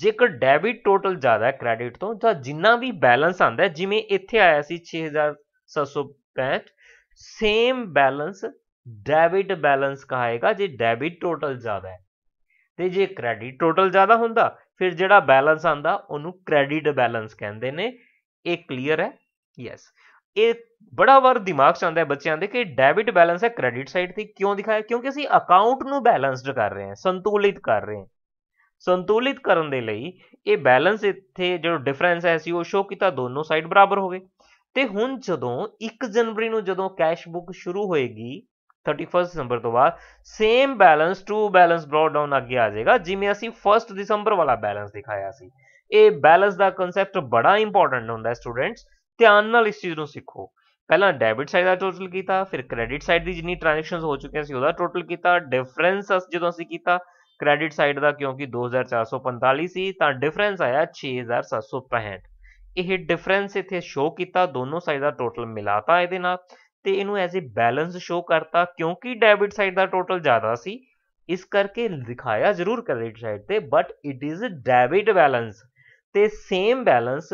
जेकर डेबिट टोटल ज्यादा क्रैडिट तो जो जिन्ना भी बैलेंस आंदा है जिमें इतने आया छे हज़ार सत्त सौ पैंठ सेम बैलेंस ਡੈਬਿਟ ਬੈਲੈਂਸ ਕਹਾਏਗਾ ਜੇ ਡੈਬਿਟ ਟੋਟਲ ਜ਼ਿਆਦਾ ਹੈ ਤੇ ਜੇ ਕ੍ਰੈਡਿਟ ਟੋਟਲ ਜ਼ਿਆਦਾ ਹੁੰਦਾ ਫਿਰ ਜਿਹੜਾ ਬੈਲੈਂਸ ਆਂਦਾ ਉਹਨੂੰ ਕ੍ਰੈਡਿਟ ਬੈਲੈਂਸ ਕਹਿੰਦੇ ਨੇ ਇਹ ਕਲੀਅਰ ਹੈ ਯੈਸ ਇਹ ਬੜਾ ਵਾਰ ਦਿਮਾਗ 'ਚ ਆਉਂਦਾ ਹੈ ਬੱਚਿਆਂ ਦੇ ਕਿ ਡੈਬਿਟ ਬੈਲੈਂਸ ਹੈ ਕ੍ਰੈਡਿਟ ਸਾਈਡ ਤੇ ਕਿਉਂ ਦਿਖਾਇਆ ਕਿਉਂਕਿ ਅਸੀਂ ਅਕਾਊਂਟ ਨੂੰ ਬੈਲੈਂਸਡ ਕਰ ਰਹੇ ਹਾਂ ਸੰਤੁਲਿਤ ਕਰ ਰਹੇ ਹਾਂ ਸੰਤੁਲਿਤ ਕਰਨ ਦੇ ਲਈ ਇਹ ਬੈਲੈਂਸ ਇੱਥੇ ਜਿਹੜਾ ਡਿਫਰੈਂਸ ਹੈ ਸੀ ਉਹ ਸ਼ੋ ਕੀਤਾ ਦੋਨੋਂ ਸਾਈਡ ਬਰਾਬਰ ਹੋ ਗਏ ਤੇ ਹੁਣ ਜਦੋਂ 1 ਜਨਵਰੀ ਨੂੰ ਜਦੋਂ ਕੈਸ਼ ਬੁੱਕ ਸ਼ੁਰੂ ਹੋਏਗੀ 31 ਦਸੰਬਰ ਤੋਂ ਬਾਅਦ same balance to balance brought down ਅੱਗੇ ਆ ਜਾਏਗਾ ਜਿਵੇਂ ਅਸੀਂ 1 ਦਸੰਬਰ ਵਾਲਾ ਬੈਲੈਂਸ ਦਿਖਾਇਆ ਸੀ ਇਹ ਬੈਲੈਂਸ ਦਾ ਕਨਸੈਪਟ ਬੜਾ ਇੰਪੋਰਟੈਂਟ ਹੁੰਦਾ ਹੈ ਸਟੂਡੈਂਟਸ ਧਿਆਨ ਨਾਲ ਇਸ ਚੀਜ਼ ਨੂੰ ਸਿੱਖੋ ਪਹਿਲਾਂ ਡੈਬਿਟ ਸਾਈਡ ਦਾ ਟੋਟਲ ਕੀਤਾ ਫਿਰ ਕ੍ਰੈਡਿਟ ਸਾਈਡ ਦੀ ਜਿੰਨੀ ਟ੍ਰਾਂਜੈਕਸ਼ਨਸ ਹੋ ਚੁੱਕੀਆਂ ਸੀ ਉਹਦਾ ਟੋਟਲ ਕੀਤਾ ਡਿਫਰੈਂਸ ਜਦੋਂ ਅਸੀਂ ਕੀਤਾ ਕ੍ਰੈਡਿਟ ਸਾਈਡ ਦਾ ਕਿਉਂਕਿ 2445 ਸੀ ਤਾਂ ਡਿਫਰੈਂਸ ਆਇਆ 6765 ਇਹ ਡਿਫਰੈਂਸ ਇੱਥੇ ਸ਼ੋ ਕੀਤਾ ਦੋਨੋਂ ਸਾਈਡ ਦਾ ਟੋਟਲ ਮਿਲਾਤਾ ਇਹਦੇ ਨਾਲ ਤੇ ਇਹਨੂੰ ਐਜ਼ ਅ ਬੈਲੈਂਸ ਸ਼ੋ ਕਰਤਾ ਕਿਉਂਕਿ ਡੈਬਿਟ ਸਾਈਡ ਦਾ ਟੋਟਲ ਜ਼ਿਆਦਾ ਸੀ ਇਸ ਕਰਕੇ ਦਿਖਾਇਆ ਜ਼ਰੂਰ ਕ੍ਰੈਡਿਟ ਸਾਈਡ ਤੇ but it is a debit balance ਤੇ ਸੇਮ ਬੈਲੈਂਸ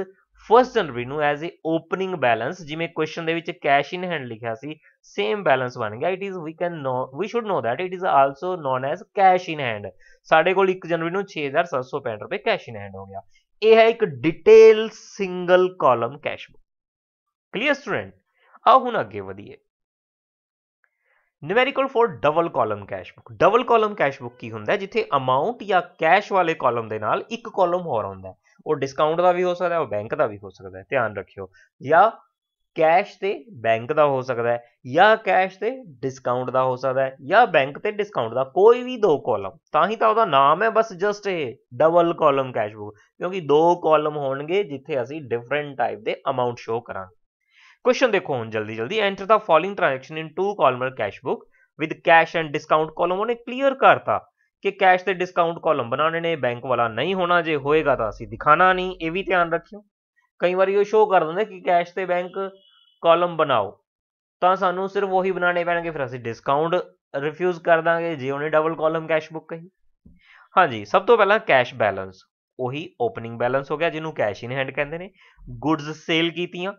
1 ਜਨਵਰੀ ਨੂੰ ਐਜ਼ ਅ ਓਪਨਿੰਗ ਬੈਲੈਂਸ ਜਿਵੇਂ ਕੁਐਸਚਨ ਦੇ ਵਿੱਚ ਕੈਸ਼ ਇਨ ਹੈਂਡ ਲਿਖਿਆ ਸੀ ਸੇਮ ਬੈਲੈਂਸ ਬਣ ਗਿਆ it is we can know we should know that it is also known as cash in hand ਸਾਡੇ ਕੋਲ 1 ਜਨਵਰੀ ਨੂੰ 6765 ਰੁਪਏ ਕੈਸ਼ ਇਨ ਹੈਂਡ ਹੋ ਗਿਆ ਇਹ ਹੈ ਇੱਕ detail single column cash book clear student ਆਓ ਹੁਣ ਅੱਗੇ ਵਧੀਏ numerical for double column cash book double column cash book ਕੀ ਹੁੰਦਾ ਜਿੱਥੇ ਅਮਾਉਂਟ ਜਾਂ ਕੈਸ਼ ਵਾਲੇ ਕਾਲਮ ਦੇ ਨਾਲ ਇੱਕ ਕਾਲਮ ਹੋਰ ਹੁੰਦਾ ਉਹ ਡਿਸਕਾਊਂਟ ਦਾ ਵੀ ਹੋ ਸਕਦਾ ਹੈ ਉਹ ਬੈਂਕ ਦਾ ਵੀ ਹੋ ਸਕਦਾ ਹੈ ਧਿਆਨ ਰੱਖਿਓ ਜਾਂ ਕੈਸ਼ ਤੇ ਬੈਂਕ ਦਾ ਹੋ ਸਕਦਾ ਹੈ ਜਾਂ ਕੈਸ਼ ਤੇ ਡਿਸਕਾਊਂਟ ਦਾ ਹੋ ਸਕਦਾ ਹੈ ਜਾਂ ਬੈਂਕ ਤੇ ਡਿਸਕਾਊਂਟ ਦਾ ਕੋਈ ਵੀ ਦੋ ਕਾਲਮ ਤਾਂ ਹੀ ਤਾਂ ਉਹਦਾ ਨਾਮ ਹੈ ਬਸ ਜਸਟ ਇਹ ਡਬਲ ਕਾਲਮ ਕੈਸ਼ ਬੁੱਕ ਕਿਉਂਕਿ ਦੋ ਕਾਲਮ ਹੋਣਗੇ ਜਿੱਥੇ ਅਸੀਂ ਡਿਫਰੈਂਟ ਟਾਈਪ ਦੇ ਅਮਾਉਂਟ ਸ਼ੋ ਕਰਾਂਗੇ क्वेश्चन ਦੇਖੋ ਹੁਣ ਜਲਦੀ ਜਲਦੀ enter the following transaction in two columnar cash book with cash and discount column ਉਹਨੇ ਕਲੀਅਰ ਕਰਤਾ ਕਿ ਕੈਸ਼ ਤੇ ਡਿਸਕਾਊਂਟ ਕਾਲਮ ਬਣਾਉਣੇ ਨੇ ਬੈਂਕ ਵਾਲਾ ਨਹੀਂ ਹੋਣਾ ਜੇ ਹੋਏਗਾ ਤਾਂ ਅਸੀਂ ਦਿਖਾਣਾ ਨਹੀਂ ਇਹ ਵੀ ਧਿਆਨ ਰੱਖਿਓ ਕਈ ਵਾਰੀ ਉਹ ਸ਼ੋਅ ਕਰ ਦਿੰਦੇ ਕਿ ਕੈਸ਼ ਤੇ ਬੈਂਕ ਕਾਲਮ ਬਣਾਓ ਤਾਂ ਸਾਨੂੰ ਸਿਰਫ ਉਹੀ ਬਣਾਉਣੇ ਪੈਣਗੇ ਫਿਰ ਅਸੀਂ ਡਿਸਕਾਊਂਟ ਰਿਫਿਊਜ਼ ਕਰ ਦਾਂਗੇ ਜੇ ਉਹਨੇ ਡਬਲ ਕਾਲਮ ਕੈਸ਼ ਬੁੱਕ ਕਹੀ ਹਾਂਜੀ ਸਭ ਤੋਂ ਪਹਿਲਾਂ ਕੈਸ਼ ਬੈਲੈਂਸ ਉਹੀ ਓਪਨਿੰਗ ਬੈਲੈਂਸ ਹੋ ਗਿਆ ਜਿਹਨੂੰ ਕੈਸ਼ ਇਨ ਹੈਂਡ ਕਹਿੰਦੇ ਨੇ ਗੁੱਡਸ ਸੇਲ ਕੀਤੀਆਂ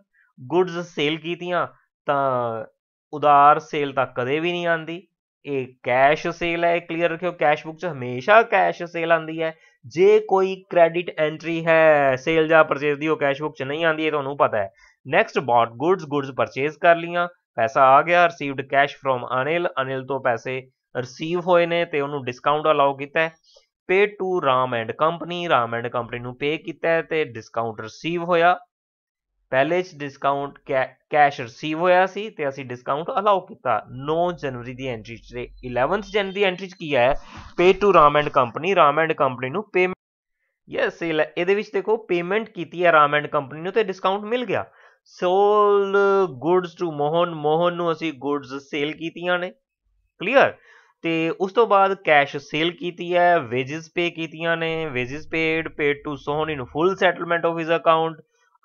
ਗੁੱਡਸ ਸੇਲ ਕੀਤੀਆਂ ਤਾਂ ਉਦਾਰ ਸੇਲ ਤਾਂ ਕਦੇ ਵੀ ਨਹੀਂ ਆਂਦੀ ਇਹ ਕੈਸ਼ ਸੇਲ ਹੈ ਕਲੀਅਰ ਰੱਖਿਓ ਕੈਸ਼ ਬੁੱਕ 'ਚ ਹਮੇਸ਼ਾ ਕੈਸ਼ ਸੇਲ ਆਂਦੀ ਹੈ ਜੇ ਕੋਈ ਕ੍ਰੈਡਿਟ ਐਂਟਰੀ ਹੈ ਸੇਲ ਜਾਂ ਪਰਚੇਸ ਦੀ ਉਹ ਕੈਸ਼ ਬੁੱਕ 'ਚ ਨਹੀਂ ਆਂਦੀ ਇਹ ਤੁਹਾਨੂੰ ਪਤਾ ਹੈ next bought goods goods purchase ਕਰ ਲੀਆਂ ਪੈਸਾ ਆ ਗਿਆ received cash from Anil Anil ਤੋਂ ਪੈਸੇ ਰਿਸੀਵ ਹੋਏ ਨੇ ਤੇ ਉਹਨੂੰ ਡਿਸਕਾਊਂਟ ਅਲਾਉ ਕੀਤਾ ਹੈ pay to Ram and company Ram and company ਨੂੰ ਪੇ ਕੀਤਾ ਤੇ ਡਿਸਕਾਊਂਟ ਰਿਸੀਵ ਹੋਇਆ ਪਹਿਲੇ ਚ ਡਿਸਕਾਊਂਟ ਕੈਸ਼ ਰਿਸੀਵ ਹੋਇਆ ਸੀ ਤੇ ਅਸੀਂ ਡਿਸਕਾਊਂਟ ਅਲਾਉ ਕੀਤਾ 9 ਜਨਵਰੀ ਦੀ ਐਂਟਰੀ ਚ ਤੇ 11th ਜਨ ਦੀ ਐਂਟਰੀ ਚ ਕੀ ਆਇਆ pay to Ram and company Ram and company ਨੂੰ ਪੇਮੈਂਟ ਯੈਸ ਇਹਦੇ ਵਿੱਚ ਦੇਖੋ ਪੇਮੈਂਟ ਕੀਤੀ ਹੈ ਰਾਮ ਐਂਡ ਕੰਪਨੀ ਨੂੰ ਤੇ ਡਿਸਕਾਊਂਟ ਮਿਲ ਗਿਆ sold goods to Mohan Mohan ਨੂੰ ਅਸੀਂ ਗੁੱਡਸ ਸੇਲ ਕੀਤੀਆਂ ਨੇ ਕਲੀਅਰ ਤੇ ਉਸ ਤੋਂ ਬਾਅਦ ਕੈਸ਼ ਸੇਲ ਕੀਤੀ ਹੈ ਵੇਜਸ ਪੇ ਕੀਤੀਆਂ ਨੇ wages paid paid to Sohni ਨੂੰ full settlement of his account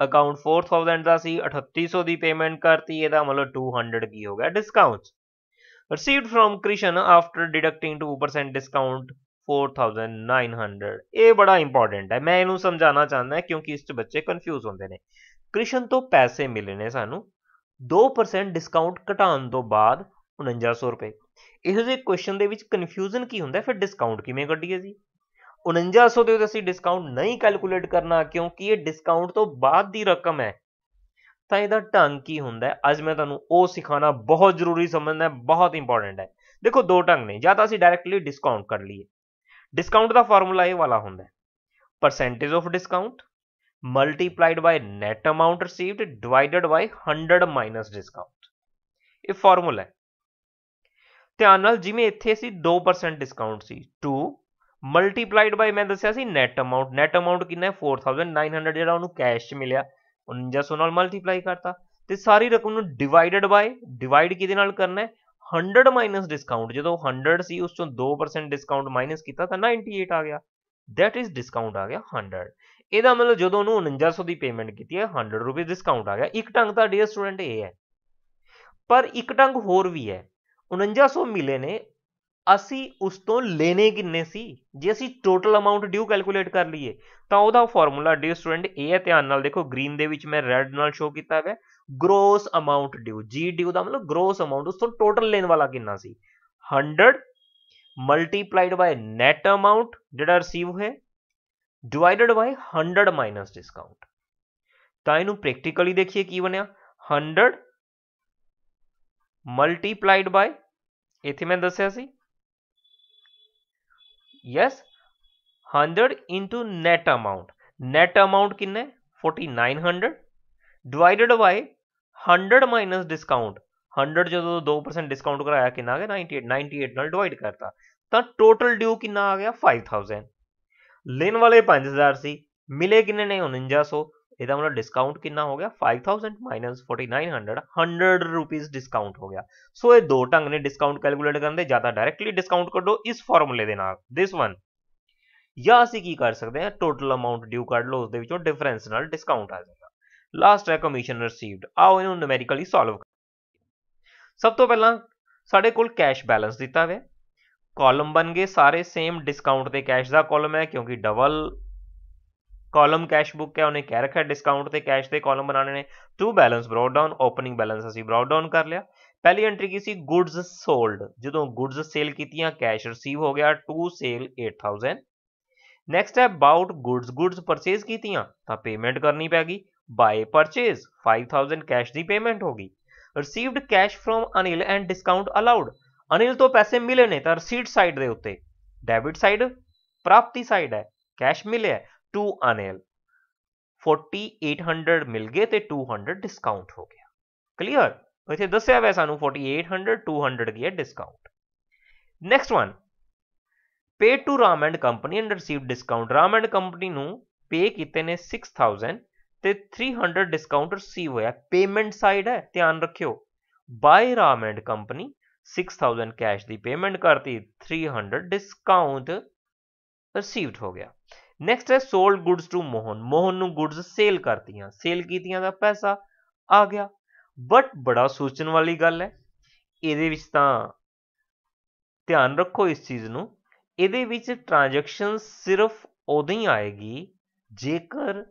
account 4000 ਦਾ ਸੀ 3800 ਦੀ ਪੇਮੈਂਟ ਕਰਤੀ ਇਹਦਾ ਮਤਲਬ 200 ਕੀ ਹੋ ਗਿਆ discount received from Krishan after deducting 2% discount 4900 ਇਹ ਬੜਾ ਇੰਪੋਰਟੈਂਟ ਹੈ ਮੈਂ ਇਹਨੂੰ ਸਮਝਾਉਣਾ ਚਾਹੁੰਦਾ ਕਿਉਂਕਿ ਇਸ 'ਚ ਬੱਚੇ ਕਨਫਿਊਜ਼ ਹੁੰਦੇ ਨੇ ਕ੍ਰਿਸ਼ਨ ਤੋਂ ਪੈਸੇ ਮਿਲੇ ਨੇ ਸਾਨੂੰ 2% ਡਿਸਕਾਊਂਟ ਘਟਾਉਣ ਤੋਂ ਬਾਅਦ 4900 ਰੁਪਏ ਇਹੋ ਜਿਹੇ ਕੁਐਸਚਨ ਦੇ ਵਿੱਚ ਕਨਫਿਊਜ਼ਨ ਕੀ ਹੁੰਦਾ ਫਿਰ ਡਿਸਕਾਊਂਟ ਕਿਵੇਂ ਕੱਢੀਏ ਜੀ 4900 ਦੇ ਉੱਤੇ ਅਸੀਂ ਡਿਸਕਾਊਂਟ ਨਹੀਂ ਕੈਲਕੂਲੇਟ ਕਰਨਾ ਕਿਉਂਕਿ ਇਹ ਡਿਸਕਾਊਂਟ ਤੋਂ ਬਾਅਦ ਦੀ ਰਕਮ ਹੈ ਤਾਂ ਇਹਦਾ ਢੰਗ ਕੀ ਹੁੰਦਾ ਅੱਜ ਮੈਂ ਤੁਹਾਨੂੰ ਉਹ ਸਿਖਾਣਾ ਬਹੁਤ ਜ਼ਰੂਰੀ ਸਮਝਣਾ ਬਹੁਤ ਇੰਪੋਰਟੈਂਟ ਹੈ ਦੇਖੋ ਦੋ ਢੰਗ ਨੇ ਜਾਂ ਤਾਂ ਅਸੀਂ ਡਾਇਰੈਕਟਲੀ ਡਿਸਕਾਊਂਟ ਕਰ ਲਈਏ ਡਿਸਕਾਊਂਟ ਦਾ ਫਾਰਮੂਲਾ ਇਹ ਵਾਲਾ ਹੁੰਦਾ ਹੈ percentage of discount multiplied by net amount received divided by 100 minus discount ਇਹ ਫਾਰਮੂਲਾ ਹੈ ਧਿਆਨ ਨਾਲ ਜਿਵੇਂ ਇੱਥੇ ਸੀ 2% ਡਿਸਕਾਊਂਟ ਸੀ 2 ਮਲਟੀਪਲਾਈਡ ਬਾਈ ਮੈਂ ਦੱਸਿਆ ਸੀ ਨੈਟ ਅਮਾਉਂਟ ਨੈਟ ਅਮਾਉਂਟ ਕਿੰਨਾ ਹੈ 4900 ਜਿਹੜਾ ਉਹਨੂੰ ਕੈਸ਼ 'ਚ ਮਿਲਿਆ 4900 ਨਾਲ ਮਲਟੀਪਲਾਈ ਕਰਤਾ ਤੇ ਸਾਰੀ ਰਕਮ ਨੂੰ ਡਿਵਾਈਡਡ ਬਾਈ ਡਿਵਾਈਡ ਕਿਹਦੇ ਨਾਲ ਕਰਨਾ ਹੈ 100 ਮਾਈਨਸ ਡਿਸਕਾਊਂਟ ਜਦੋਂ 100 ਸੀ ਉਸ ਤੋਂ 2% ਡਿਸਕਾਊਂਟ ਮਾਈਨਸ ਕੀਤਾ ਤਾਂ 98 ਆ ਗਿਆ ਥੈਟ ਇਜ਼ ਡਿਸਕਾਊਂਟ ਆ ਗਿਆ 100 ਇਹਦਾ ਮਤਲਬ ਜਦੋਂ ਉਹਨੂੰ 4900 ਦੀ ਪੇਮੈਂਟ ਕੀਤੀ ਹੈ 100 ਰੁਪਏ ਡਿਸਕਾਊਂਟ ਆ ਗਿਆ ਇੱਕ ਟੰਗ ਤਾਂ ਡੀਅਰ ਸਟੂਡੈਂਟ ਇਹ ਹੈ ਪਰ ਇੱਕ ਟੰਗ ਹੋਰ ਵੀ ਹੈ 4900 ਮਿਲੇ ਨੇ ਅਸੀਂ ਉਸ ਤੋਂ ਲੈਣੇ ਕਿੰਨੇ ਸੀ ਜੇ ਅਸੀਂ ਟੋਟਲ ਅਮਾਉਂਟ ਡਿਊ ਕੈਲਕੂਲੇਟ ਕਰ ਲਈਏ ਤਾਂ ਉਹਦਾ ਫਾਰਮੂਲਾ ਡੀ ਸਟੂਡੈਂਟ ਇਹ ਹੈ ਧਿਆਨ ਨਾਲ ਦੇਖੋ ਗ੍ਰੀਨ ਦੇ ਵਿੱਚ ਮੈਂ ਰੈੱਡ ਨਾਲ ਸ਼ੋ ਕੀਤਾ ਹੋਇਆ ਗ੍ਰੋਸ ਅਮਾਉਂਟ ਡਿਊ ਜੀ ਡਿਊ ਦਾ ਮਤਲਬ ਗ੍ਰੋਸ ਅਮਾਉਂਟ ਉਸ ਤੋਂ ਟੋਟਲ ਲੈਣ ਵਾਲਾ ਕਿੰਨਾ ਸੀ 100 ਮਲਟੀਪਲਾਈਡ ਬਾਈ ਨੈਟ ਅਮਾਉਂਟ ਜਿਹੜਾ ਰਿਸੀਵ ਹੋਇਆ ਡਿਵਾਈਡਡ ਬਾਈ 100 ਮਾਈਨਸ ਡਿਸਕਾਊਂਟ ਤਾਂ ਇਹਨੂੰ ਪ੍ਰੈਕਟੀਕਲੀ ਦੇਖੀਏ ਕੀ ਬਣਿਆ 100 ਮਲਟੀਪਲਾਈਡ ਬਾਈ ਇਥੇ ਮੈਂ ਦੱਸਿਆ ਸੀ yes hundred into net amount net amount किन्ने forty nine hundred divided by hundred minus discount hundred जो दो परसेंट डिस्काउंट कराया कि आ गया नाइनटी एट नाइनटी एट नाल डिवाइड करता तो टोटल ड्यू कि आ गया फाइव थाउजेंड लेन वाले पांच हज़ार से मिले किन्ने उन्जा सौ ਇਹਦਾ ਮਤਲਬ ਡਿਸਕਾਊਂਟ ਕਿੰਨਾ ਹੋ ਗਿਆ 5000 ਮਾਈਨਸ 4900 100 ਰੁਪਏ ਡਿਸਕਾਊਂਟ ਹੋ ਗਿਆ ਸੋ ਇਹ ਦੋ ਢੰਗ ਨੇ ਡਿਸਕਾਊਂਟ ਕੈਲਕੂਲੇਟ ਕਰਨ ਦੇ ਜਾਂ ਤਾਂ ਡਾਇਰੈਕਟਲੀ ਡਿਸਕਾਊਂਟ ਕੱਢੋ ਇਸ ਫਾਰਮੂਲੇ ਦੇ ਨਾਲ ਥਿਸ ਵਨ ਜਾਂ ਅਸੀਂ ਕੀ ਕਰ ਸਕਦੇ ਹਾਂ ਟੋਟਲ ਅਮਾਉਂਟ ਡਿਊ ਕੱਢ ਲਓ ਉਸ ਦੇ ਵਿੱਚੋਂ ਡਿਫਰੈਂਸ ਨਾਲ ਡਿਸਕਾਊਂਟ ਆ ਜਾਏਗਾ ਲਾਸਟ ਹੈ ਕਮਿਸ਼ਨ ਰਿਸੀਵਡ ਆਓ ਇਹਨੂੰ ਨਿਊਮੈਰੀਕਲੀ ਸੋਲਵ ਸਭ ਤੋਂ ਪਹਿਲਾਂ ਸਾਡੇ ਕੋਲ ਕੈਸ਼ ਬੈਲੈਂਸ ਦਿੱਤਾ ਹੋਇਆ ਕਾਲਮ ਬਣ ਗਏ ਸਾਰੇ ਸੇਮ ਡਿਸਕਾਊਂਟ ਤੇ ਕੈਸ਼ ਦਾ ਕਾਲਮ ਹੈ ਕਿਉਂਕਿ ਡਬਲ ਕਾਲਮ ਕੈਸ਼ ਬੁੱਕ ਹੈ ਉਹਨੇ ਕਹਿ ਰੱਖਿਆ ਡਿਸਕਾਊਂਟ ਤੇ ਕੈਸ਼ ਦੇ ਕਾਲਮ ਬਣਾਣੇ ਨੇ to balance brought down opening balance ਅਸੀਂ ਬ੍ਰੌਟ ਡਾਊਨ ਕਰ ਲਿਆ ਪਹਿਲੀ ਐਂਟਰੀ ਕੀ ਸੀ ਗੁੱਡਸ ਸੋਲਡ ਜਦੋਂ ਗੁੱਡਸ ਸੇਲ ਕੀਤੀਆਂ ਕੈਸ਼ ਰਿਸੀਵ ਹੋ ਗਿਆ ਟੂ ਸੇਲ 8000 ਨੈਕਸਟ ਹੈ ਅਬਾਊਟ ਗੁੱਡਸ ਗੁੱਡਸ ਪਰਚੇਸ ਕੀਤੀਆਂ ਤਾਂ ਪੇਮੈਂਟ ਕਰਨੀ ਪੈਗੀ ਬਾਈ ਪਰਚੇਸ 5000 ਕੈਸ਼ ਦੀ ਪੇਮੈਂਟ ਹੋਗੀ received cash from Anil and discount allowed Anil ਤੋਂ ਪੈਸੇ ਮਿਲੇ ਨੇ ਤਾਂ ਰਸੀਟ ਸਾਈਡ ਦੇ ਉੱਤੇ ਡੈਬਿਟ ਸਾਈਡ ਪ੍ਰਾਪਤੀ ਸਾਈਡ ਹੈ ਕੈਸ਼ ਮਿਲਿਆ 2 अनिल 4800 ਮਿਲ ਗਏ ਤੇ 200 ਡਿਸਕਾਊਂਟ ਹੋ ਗਿਆ ਕਲੀਅਰ ਇਥੇ ਦੱਸਿਆ ਵੈ ਸਾਨੂੰ 4800 200 ਗਿਆ discount next one pay to Ram and company and receive discount Ram and company ਨੂੰ ਪੇ ਕੀਤੇ ਨੇ 6000 ਤੇ 300 ਡਿਸਕਾਊਂਟ ਰਿਸੀਵ ਹੋਇਆ ਪੇਮੈਂਟ ਸਾਈਡ ਹੈ ਧਿਆਨ ਰੱਖਿਓ by Ram and company 6000 cash ਦੀ ਪੇਮੈਂਟ ਕਰਤੀ 300 ਡਿਸਕਾਊਂਟ ਰਿਸੀਵਡ ਹੋ ਗਿਆ ਨੈਕਸਟ ਹੈ sold goods to Mohan Mohan ਨੂੰ ਗੁੱਡਸ ਸੇਲ ਕਰਤੀਆਂ ਸੇਲ ਕੀਤੀਆਂ ਦਾ ਪੈਸਾ ਆ ਗਿਆ ਬਟ ਬੜਾ ਸੋਚਣ ਵਾਲੀ ਗੱਲ ਹੈ ਇਹਦੇ ਵਿੱਚ ਤਾਂ ਧਿਆਨ ਰੱਖੋ ਇਸ ਚੀਜ਼ ਨੂੰ ਇਹਦੇ ਵਿੱਚ ਟ੍ਰਾਂਜੈਕਸ਼ਨ ਸਿਰਫ ਉਦੋਂ ਹੀ ਆਏਗੀ ਜੇਕਰ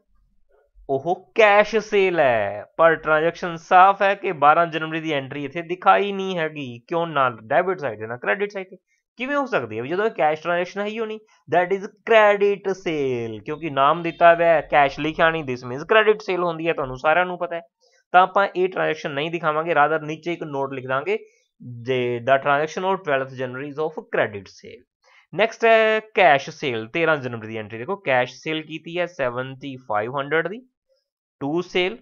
ਉਹ ਕੈਸ਼ ਸੇਲ ਹੈ ਪਰ ਟ੍ਰਾਂਜੈਕਸ਼ਨ ਸਾਫ਼ ਹੈ ਕਿ 12 ਜਨਵਰੀ ਦੀ ਐਂਟਰੀ ਇੱਥੇ ਦਿਖਾਈ ਨਹੀਂ ਹੈਗੀ ਕਿਉਂ ਨਾ ਡੈਬਿਟ ਸਾਈਡ ਤੇ ਨਾ ਕ੍ਰੈਡਿਟ ਸਾਈਡ ਤੇ ਕਿਵੇਂ ਹੋ ਸਕਦੀ ਹੈ ਜਦੋਂ ਕੈਸ਼ ਟ੍ਰਾਂਜੈਕਸ਼ਨ ਹੈ ਹੀ ਹੋਣੀ ਦੈਟ ਇਜ਼ ਕ੍ਰੈਡਿਟ ਸੇਲ ਕਿਉਂਕਿ ਨਾਮ ਦਿੱਤਾ ਹੋਇਆ ਹੈ ਕੈਸ਼ ਲਿਖਿਆ ਨਹੀਂ ਦਿਸ ਮੀਨਸ ਕ੍ਰੈਡਿਟ ਸੇਲ ਹੁੰਦੀ ਹੈ ਤੁਹਾਨੂੰ ਸਾਰਿਆਂ ਨੂੰ ਪਤਾ ਹੈ ਤਾਂ ਆਪਾਂ ਇਹ ਟ੍ਰਾਂਜੈਕਸ਼ਨ ਨਹੀਂ ਦਿਖਾਵਾਂਗੇ ਰਾਦਰ ਨੀਚੇ ਇੱਕ ਨੋਟ ਲਿਖ ਦਾਂਗੇ ਦੇ ਦਾ ਟ੍ਰਾਂਜੈਕਸ਼ਨ ਔਰ 12th ਜਨਵਰੀ is of credit sale next ਹੈ ਕੈਸ਼ ਸੇਲ 13 ਜਨਵਰੀ ਦੀ ਐਂਟਰੀ ਦੇਖੋ ਕੈਸ਼ ਸੇਲ ਕੀਤੀ ਹੈ 7500 ਦੀ ਟੂ ਸੇਲ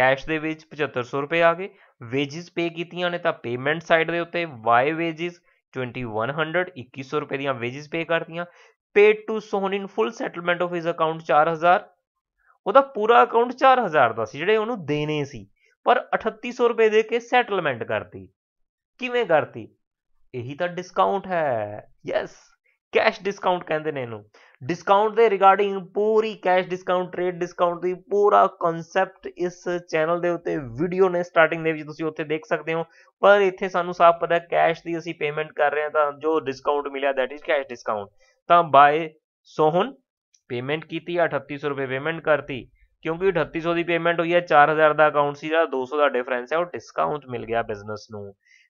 ਕੈਸ਼ ਦੇ ਵਿੱਚ 7500 ਰੁਪਏ ਆ ਗਏ ਵੇਜਸ ਪੇ ਕੀਤੀਆਂ ਨੇ ਤਾਂ ਪੇਮੈਂਟ ਸਾਈਡ ਦੇ ਉੱਤੇ ਵਾਈ ਵੇਜਸ 2100 2100 ਰੁਪਏ ਦੀਆਂ ਵੇਜਸ ਪੇ ਕਰਤੀਆਂ ਪੇਡ ਟੂ ਸੋਨ in full settlement of his account 4000 ਉਹਦਾ ਪੂਰਾ ਅਕਾਊਂਟ 4000 ਦਾ ਸੀ ਜਿਹੜੇ ਉਹਨੂੰ ਦੇਣੇ ਸੀ ਪਰ 3800 ਰੁਪਏ ਦੇ ਕੇ ਸੈਟਲਮੈਂਟ ਕਰਤੀ ਕਿਵੇਂ ਕਰਤੀ ਇਹੀ ਤਾਂ ਡਿਸਕਾਊਂਟ ਹੈ ਯੈਸ ਕੈਸ਼ ਡਿਸਕਾਊਂਟ ਕਹਿੰਦੇ ਨੇ ਇਹਨੂੰ ਡਿਸਕਾਊਂਟ ਦੇ ਰਿਗਾਰਡਿੰਗ ਪੂਰੀ ਕੈਸ਼ ਡਿਸਕਾਊਂਟ ਟ੍ਰੇਡ ਡਿਸਕਾਊਂਟ ਦੀ ਪੂਰਾ ਕਨਸੈਪਟ ਇਸ ਚੈਨਲ ਦੇ ਉੱਤੇ ਵੀਡੀਓ ਨੇ ਸਟਾਰਟਿੰਗ ਦੇ ਵਿੱਚ ਤੁਸੀਂ ਉੱਥੇ ਦੇਖ ਸਕਦੇ ਹੋ ਪਰ ਇੱਥੇ ਸਾਨੂੰ ਸਾਫ਼ ਪਤਾ ਕੈਸ਼ ਦੀ ਅਸੀਂ ਪੇਮੈਂਟ ਕਰ ਰਹੇ ਹਾਂ ਤਾਂ ਜੋ ਡਿਸਕਾਊਂਟ ਮਿਲਿਆ ਦੈਟ ਇਜ਼ ਕੈਸ਼ ਡਿਸਕਾਊਂਟ ਤਾਂ ਬਾਏ ਸੋਹਨ ਪੇਮੈਂਟ ਕੀਤੀ 3800 ਰੁਪਏ ਪੇਮੈਂਟ ਕਰਤੀ ਕਿਉਂਕਿ 3800 ਦੀ ਪੇਮੈਂਟ ਹੋਈ ਹੈ 4000 ਦਾ ਅਕਾਊਂਟ ਸੀ ਜਿਹੜਾ 200 ਦਾ ਡਿਫਰੈਂਸ ਹੈ ਉਹ ਡਿਸਕਾਊਂਟ ਮਿਲ ਗਿਆ ਬਿਜ਼ਨਸ ਨੂੰ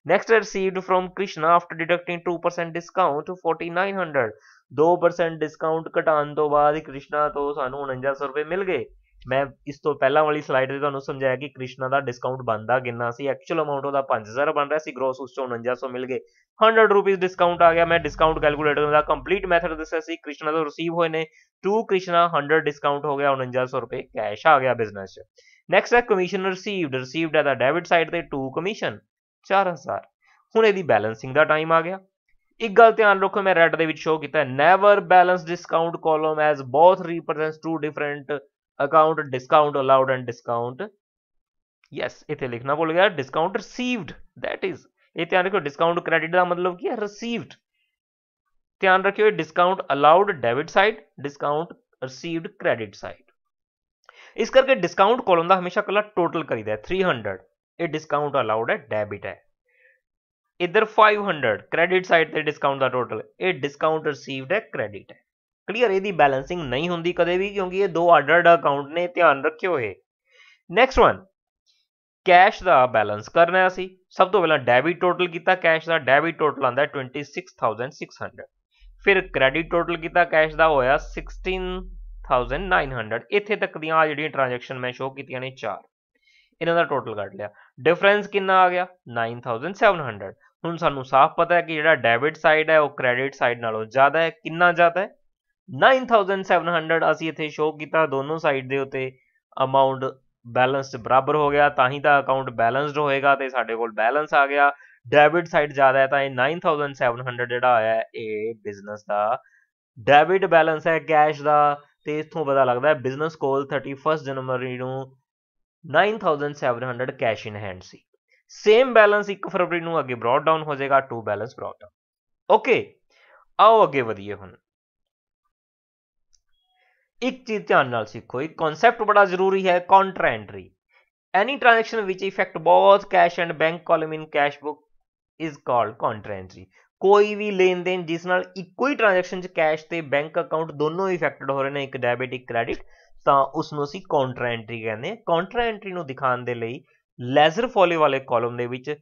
Next received from Krishna after deducting 2% discount 4900 2% discount ਘਟਾਉਣ ਤੋਂ ਬਾਅਦ ਕ੍ਰਿਸ਼ਨਾ ਤੋਂ ਸਾਨੂੰ 4900 ਰੁਪਏ ਮਿਲ ਗਏ ਮੈਂ ਇਸ ਤੋਂ ਪਹਿਲਾਂ ਵਾਲੀ ਸਲਾਈਡ ਤੇ ਤੁਹਾਨੂੰ ਸਮਝਾਇਆ ਕਿ ਕ੍ਰਿਸ਼ਨਾ ਦਾ ਡਿਸਕਾਊਂਟ ਬੰਦਾ ਕਿੰਨਾ ਸੀ ਐਕਚੁਅਲ ਅਮਾਉਂਟ ਉਹਦਾ 5000 ਬਣ ਰਿਹਾ ਸੀ ਗ੍ਰੋਸ ਉਸ ਤੋਂ 4900 ਮਿਲ ਗਏ 100 ਰੁਪਏ ਡਿਸਕਾਊਂਟ ਆ ਗਿਆ ਮੈਂ ਡਿਸਕਾਊਂਟ ਕੈਲਕੂਲੇਟਰ ਦਾ ਕੰਪਲੀਟ ਮੈਥਡ ਦੱਸਿਆ ਸੀ ਕ੍ਰਿਸ਼ਨਾ ਤੋਂ ਰਿਸੀਵ ਹੋਏ ਨੇ 2 ਕ੍ਰਿਸ਼ਨਾ 100 ਡਿਸਕਾਊਂਟ ਹੋ ਗਿਆ 4900 ਰੁਪਏ ਕੈਸ਼ ਆ ਗਿਆ ਬਿਜ਼ਨਸ 'ਚ ਨੈਕਸਟ ਹੈ ਕਮਿਸ਼ਨ ਰਿਸੀਵਡ ਰਿਸੀਵਡ ਐਟ ਦਾ ਡੈਬਿਟ ਸਾਈਡ ਤੇ 2 ਕਮਿਸ਼ਨ 4000 ਹੁਣ ਇਹਦੀ ਬੈਲੈਂਸਿੰਗ ਦਾ ਟਾਈਮ ਆ ਗਿਆ ਇੱਕ ਗੱਲ ਧਿਆਨ ਰੱਖੋ ਮੈਂ ਰੈੱਡ ਦੇ ਵਿੱਚ ਸ਼ੋ ਕੀਤਾ never balance discount column as both represents two different account discount allowed and discount yes ਇੱਥੇ ਲਿਖਣਾ ਭੁੱਲ ਗਿਆ ਡਿਸਕਾਊਂਟ ਰਿਸੀਵਡ ਥੈਟ ਇਜ਼ ਇਹ ਧਿਆਨ ਰੱਖਿਓ ਡਿਸਕਾਊਂਟ ਕ੍ਰੈਡਿਟ ਦਾ ਮਤਲਬ ਕੀ ਹੈ ਰਿਸੀਵਡ ਧਿਆਨ ਰੱਖਿਓ discount allowed debit side discount received credit side ਇਸ ਕਰਕੇ ਡਿਸਕਾਊਂਟ ਕਾਲਮ ਦਾ ਹਮੇਸ਼ਾ ਕੱਲਾ ਟੋਟਲ ਕਰੀਦਾ 300 ਇਹ ਡਿਸਕਾਊਂਟ ਅਲਾਉਡ ਹੈ ਡੈਬਿਟ ਹੈ ਇਧਰ 500 ਕ੍ਰੈਡਿਟ ਸਾਈਡ ਤੇ ਡਿਸਕਾਊਂਟ ਦਾ ਟੋਟਲ ਇਹ ਡਿਸਕਾਊਂਟ ਰਿਸੀਵਡ ਹੈ ਕ੍ਰੈਡਿਟ ਹੈ ਕਲੀਅਰ ਇਹਦੀ ਬੈਲੈਂਸਿੰਗ ਨਹੀਂ ਹੁੰਦੀ ਕਦੇ ਵੀ ਕਿਉਂਕਿ ਇਹ ਦੋ ਆਰਡਰਡ ਅਕਾਊਂਟ ਨੇ ਧਿਆਨ ਰੱਖਿਓ ਇਹ ਨੈਕਸਟ ਵਨ ਕੈਸ਼ ਦਾ ਬੈਲੈਂਸ ਕਰਨਾ ਹੈ ਅਸੀਂ ਸਭ ਤੋਂ ਪਹਿਲਾਂ ਡੈਬਿਟ ਟੋਟਲ ਕੀਤਾ ਕੈਸ਼ ਦਾ ਡੈਬਿਟ ਟੋਟਲ ਆਂਦਾ 26600 ਫਿਰ ਕ੍ਰੈਡਿਟ ਟੋਟਲ ਕੀਤਾ ਕੈਸ਼ ਦਾ ਹੋਇਆ 16900 ਇੱਥੇ ਤੱਕ ਦੀਆਂ ਜਿਹੜੀਆਂ ਟ੍ਰਾਂਜੈਕਸ਼ਨ ਮੈਂ ਸ਼ੋਅ ਕੀਤੀਆਂ ਨੇ ਚਾਰ ਇਹਨਾਂ ਦਾ ਟੋਟਲ ਕੱਢ ਲਿਆ ਡਿਫਰੈਂਸ ਕਿੰਨਾ ਆ ਗਿਆ 9700 ਹੁਣ ਸਾਨੂੰ ਸਾਫ਼ ਪਤਾ ਹੈ ਕਿ ਜਿਹੜਾ ਡੈਬਿਟ ਸਾਈਡ ਹੈ ਉਹ ਕ੍ਰੈਡਿਟ ਸਾਈਡ ਨਾਲੋਂ ਜ਼ਿਆਦਾ ਹੈ ਕਿੰਨਾ ਜ਼ਿਆਦਾ ਹੈ 9700 ਅਸੀਂ ਇੱਥੇ ਸ਼ੋਅ ਕੀਤਾ ਦੋਨੋਂ ਸਾਈਡ ਦੇ ਉੱਤੇ ਅਮਾਉਂਟ ਬੈਲੈਂਸ ਬਰਾਬਰ ਹੋ ਗਿਆ ਤਾਂ ਹੀ ਤਾਂ ਅਕਾਊਂਟ ਬੈਲੈਂਸਡ ਹੋਏਗਾ ਤੇ ਸਾਡੇ ਕੋਲ ਬੈਲੈਂਸ ਆ ਗਿਆ ਡੈਬਿਟ ਸਾਈਡ ਜ਼ਿਆਦਾ ਹੈ ਤਾਂ ਇਹ 9700 ਜਿਹੜਾ ਆਇਆ ਇਹ ਬਿਜ਼ਨਸ ਦਾ ਡੈਬਿਟ ਬੈਲੈਂਸ ਹੈ ਕੈਸ਼ ਦਾ ਤੇ ਇਥੋਂ ਪਤਾ ਲੱਗਦਾ ਹੈ ਬਿਜ਼ਨਸ ਕੋਲ 31 ਜਨਵਰੀ ਨੂੰ 9700 ਕੈਸ਼ ਇਨ ਹੈਂਡ ਸੀ ਸੇਮ ਬੈਲੈਂਸ 1 ਫਰਵਰੀ ਨੂੰ ਅੱਗੇ ਬ੍ਰੌਟ ਡਾਊਨ ਹੋ ਜਾਏਗਾ to balance brought down okay ਆਓ ਅੱਗੇ ਵਧੀਏ ਹੁਣ ਇੱਕ ਚੀਜ਼ ਧਿਆਨ ਨਾਲ ਸਿੱਖੋ ਇਹ ਕਨਸੈਪਟ ਬੜਾ ਜ਼ਰੂਰੀ ਹੈ ਕਾਉਂਟਰ ਐਂਟਰੀ ਐਨੀ ਟ੍ਰਾਂਜੈਕਸ਼ਨ ਵਿੱਚ effect both cash and bank column in cash book is called counter entry ਕੋਈ ਵੀ ਲੈਣ ਦੇਣ ਜਿਸ ਨਾਲ ਇੱਕੋ ਹੀ ਟ੍ਰਾਂਜੈਕਸ਼ਨ 'ਚ ਕੈਸ਼ ਤੇ ਬੈਂਕ ਅਕਾਊਂਟ ਦੋਨੋਂ ਇਫੈਕਟਡ ਹੋ ਰਹੇ ਨੇ ਇੱਕ ਡੈਬਿਟ ਇੱਕ ਕ੍ਰੈਡਿਟ ਤਾਂ ਉਸ ਨੂੰ ਅਸੀਂ ਕਾਉਂਟਰ ਐਂਟਰੀ ਕਹਿੰਦੇ ਹਾਂ ਕਾਉਂਟਰ ਐਂਟਰੀ ਨੂੰ ਦਿਖਾਉਣ ਦੇ ਲਈ ਲੈਜ਼ਰ ਫੋਲੇ ਵਾਲੇ ਕਾਲਮ ਦੇ ਵਿੱਚ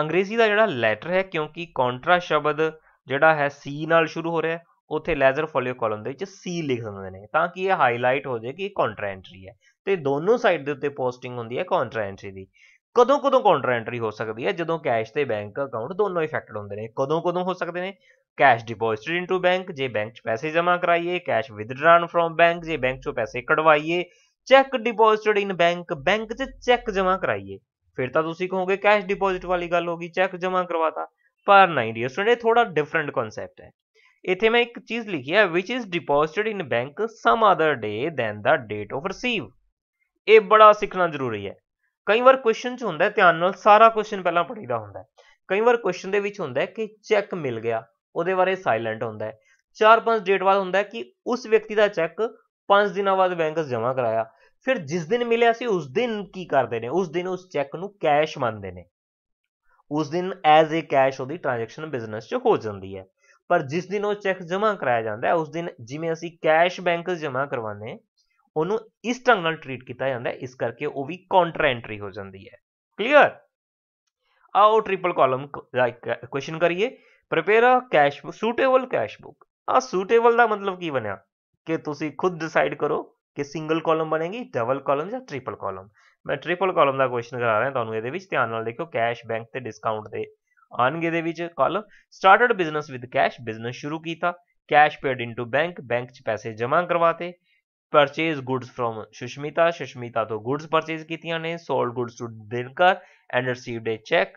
ਅੰਗਰੇਜ਼ੀ ਦਾ ਜਿਹੜਾ ਲੈਟਰ ਹੈ ਕਿਉਂਕਿ ਕਾਉਂਟਰਾ ਸ਼ਬਦ ਜਿਹੜਾ ਹੈ ਸੀ ਨਾਲ ਸ਼ੁਰੂ ਹੋ ਰਿਹਾ ਉੱਥੇ ਲੈਜ਼ਰ ਫੋਲੇ ਕਾਲਮ ਦੇ ਵਿੱਚ ਸੀ ਲਿਖ ਦਿੰਦੇ ਨੇ ਤਾਂ ਕਿ ਇਹ ਹਾਈਲਾਈਟ ਹੋ ਜਾਏ ਕਿ ਇਹ ਕਾਉਂਟਰ ਐਂਟਰੀ ਹੈ ਤੇ ਦੋਨੋਂ ਸਾਈਡ ਦੇ ਉੱਤੇ ਪੋਸਟਿੰਗ ਹੁੰਦੀ ਹੈ ਕਾਉਂਟਰ ਐਂਟਰੀ ਦੀ ਕਦੋਂ ਕਦੋਂ ਕਾਉਂਟਰ ਐਂਟਰੀ ਹੋ ਸਕਦੀ ਹੈ ਜਦੋਂ ਕੈਸ਼ ਤੇ ਬੈਂਕ ਅਕਾਊਂਟ ਦੋਨੋਂ ਇਫੈਕਟਡ ਹੁੰਦੇ ਨੇ ਕਦੋਂ ਕਦੋਂ ਹੋ ਸਕਦੇ ਨੇ ਕੈਸ਼ ਡਿਪੋਜ਼ਿਟਡ ਇਨਟੂ ਬੈਂਕ ਜੇ ਬੈਂਕ 'ਚ ਪੈਸੇ ਜਮ੍ਹਾਂ ਕਰਾਈਏ ਕੈਸ਼ ਵਿਦਡਰਾਨ ਫਰੋਮ ਬੈਂਕ ਜੇ ਬੈਂਕ 'ਚੋਂ ਪੈਸੇ ਕਢਵਾਈਏ cheque deposited in bank bank 'ਚ ਚੈੱਕ ਜਮ੍ਹਾਂ ਕਰਾਈਏ ਫਿਰ ਤਾਂ ਤੁਸੀਂ ਕਹੋਗੇ ਕੈਸ਼ ਡਿਪੋਜ਼ਿਟ ਵਾਲੀ ਗੱਲ ਹੋ ਗਈ ਚੈੱਕ ਜਮ੍ਹਾਂ ਕਰਵਾਤਾ ਪਰ ਨਹੀਂ ਡੀਅਰ ਸਟੂਡੈਂਟ ਇਹ ਥੋੜਾ ਡਿਫਰੈਂਟ ਕਨਸੈਪਟ ਹੈ ਇੱਥੇ ਮੈਂ ਇੱਕ ਚੀਜ਼ ਲਿਖੀ ਹੈ which is deposited in bank some other day than the date of receive ਇਹ ਬੜਾ ਸਿੱਖਣਾ ਜ਼ਰੂਰੀ ਹੈ ਕਈ ਵਾਰ ਕੁਐਸਚਨ 'ਚ ਹੁੰਦਾ ਧਿਆਨ ਨਾਲ ਸਾਰਾ ਕੁਐਸਚਨ ਪਹਿਲਾਂ ਪੜੀਦਾ ਹੁੰਦਾ ਕਈ ਵਾਰ ਕੁਐਸਚਨ ਦੇ ਵਿੱਚ ਹੁੰਦਾ ਕਿ ਚੈੱਕ ਮਿਲ ਗਿਆ ਉਹਦੇ ਬਾਰੇ ਸਾਇਲੈਂਟ ਹੁੰਦਾ ਹੈ 4-5 ਡੇਟ ਬਾਅਦ ਹੁੰਦਾ ਕਿ ਉਸ ਵਿਅਕਤੀ ਦਾ ਚੈੱਕ 5 ਦਿਨਾਂ ਬਾਅਦ ਬੈਂਕਸ 'ਚ ਜਮ੍ਹਾਂ ਕਰਾਇਆ ਫਿਰ ਜਿਸ ਦਿਨ ਮਿਲਿਆ ਸੀ ਉਸ ਦਿਨ ਕੀ ਕਰਦੇ ਨੇ ਉਸ ਦਿਨ ਉਸ ਚੈੱਕ ਨੂੰ ਕੈਸ਼ ਮੰਨਦੇ ਨੇ ਉਸ ਦਿਨ ਐਜ਼ ਅ ਕੈਸ਼ ਉਹਦੀ ਟ੍ਰਾਂਜੈਕਸ਼ਨ ਬਿਜ਼ਨਸ 'ਚ ਹੋ ਜਾਂਦੀ ਹੈ ਪਰ ਜਿਸ ਦਿਨ ਉਹ ਚੈੱਕ ਜਮ੍ਹਾਂ ਕਰਾਇਆ ਜਾਂਦਾ ਹੈ ਉਸ ਦਿਨ ਜਿਵੇਂ ਅਸੀਂ ਕੈਸ਼ ਬੈਂਕਸ 'ਚ ਜਮ੍ਹਾਂ ਕਰਵਾਉਂਦੇ ਉਹਨੂੰ ਇਸ ਢੰਗ ਨਾਲ ਟ੍ਰੀਟ ਕੀਤਾ ਜਾਂਦਾ ਹੈ ਇਸ ਕਰਕੇ ਉਹ ਵੀ ਕਾਉਂਟਰ ਐਂਟਰੀ ਹੋ ਜਾਂਦੀ ਹੈ ਕਲੀਅਰ ਆਓ ਟ੍ਰਿਪਲ ਕਾਲਮ ਲਾਈਕ ਕੁਐਸਚਨ ਕਰੀਏ prepare a cash suitable cash book ਆ ਸੂਟੇਬਲ ਦਾ ਮਤਲਬ ਕੀ ਬਣਿਆ ਕਿ ਤੁਸੀਂ ਖੁਦ ਡਿਸਾਈਡ ਕਰੋ ਕਿ ਸਿੰਗਲ ਕਾਲਮ ਬਣੇਗੀ ਡਬਲ ਕਾਲਮ ਜਾਂ ਟ੍ਰਿਪਲ ਕਾਲਮ ਮੈਂ ਟ੍ਰਿਪਲ ਕਾਲਮ ਦਾ ਕੁਐਸਚਨ ਕਰਾ ਰਿਹਾ ਤੁਹਾਨੂੰ ਇਹਦੇ ਵਿੱਚ ਧਿਆਨ ਨਾਲ ਦੇਖੋ ਕੈਸ਼ ਬੈਂਕ ਤੇ ਡਿਸਕਾਊਂਟ ਦੇ ਆਣਗੇ ਦੇ ਵਿੱਚ column started business with cash business ਸ਼ੁਰੂ ਕੀਤਾ cash paid into bank bank 'ਚ ਪੈਸੇ ਜਮ੍ਹਾਂ ਕਰਵਾਤੇ purchase goods from Sushmita Sushmita ਤੋਂ ਗੁੱਡਸ ਪਰਚੇਸ ਕੀਤੀਆਂ ਨੇ sold goods to Dinkar and received a cheque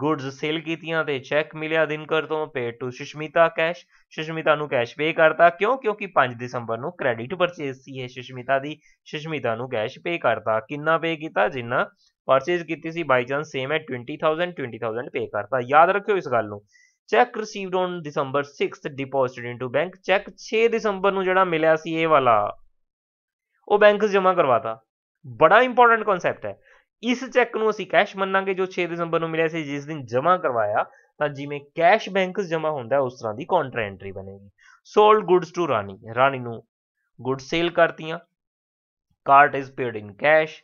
goods sale ਕੀਤੀਆਂ ਤੇ ਚੈੱਕ ਮਿਲਿਆ ਦਿਨਕਰ ਤੋਂ ਪੇ ਟੂ ਸ਼ਸ਼ਮਿਤਾ ਕੈਸ਼ ਸ਼ਸ਼ਮਿਤਾ ਨੂੰ ਕੈਸ਼ ਪੇ ਕਰਤਾ ਕਿਉਂ ਕਿਉਂਕਿ 5 ਦਸੰਬਰ ਨੂੰ ਕ੍ਰੈਡਿਟ ਪਰਚੇਸ ਸੀ ਇਹ ਸ਼ਸ਼ਮਿਤਾ ਦੀ ਸ਼ਸ਼ਮਿਤਾ ਨੂੰ ਕੈਸ਼ ਪੇ ਕਰਤਾ ਕਿੰਨਾ ਪੇ ਕੀਤਾ ਜਿੰਨਾ ਪਰਚੇਸ ਕੀਤੀ ਸੀ ਬਾਈ ਚਾਂਸ ਸੇਮ ਹੈ 20000 20000 ਪੇ ਕਰਤਾ ਯਾਦ ਰੱਖਿਓ ਇਸ ਗੱਲ ਨੂੰ cheque received on December 6th deposited into bank cheque 6 ਦਸੰਬਰ ਨੂੰ ਜਿਹੜਾ ਮਿਲਿਆ ਸੀ ਇਹ ਵਾਲਾ ਉਹ ਬੈਂਕ ਜਮ੍ਹਾਂ ਕਰਵਾਤਾ ਬੜਾ ਇੰਪੋਰਟੈਂਟ ਕਨਸੈਪਟ ਹੈ ਇਸ ਚੈੱਕ ਨੂੰ ਅਸੀਂ ਕੈਸ਼ ਮੰਨਾਂਗੇ ਜੋ 6 ਦਸੰਬਰ ਨੂੰ ਮਿਲਿਆ ਸੀ ਜਿਸ ਦਿਨ ਜਮ੍ਹਾਂ ਕਰਵਾਇਆ ਤਾਂ ਜਿਵੇਂ ਕੈਸ਼ ਬੈਂਕ ਜਮ੍ਹਾਂ ਹੁੰਦਾ ਉਸ ਤਰ੍ਹਾਂ ਦੀ ਕਾਉਂਟਰ ਐਂਟਰੀ ਬਣੇਗੀ sold goods to Rani Rani ਨੂੰ ਗੁੱਡ ਸੇਲ ਕਰਤੀਆਂ cart is paid in cash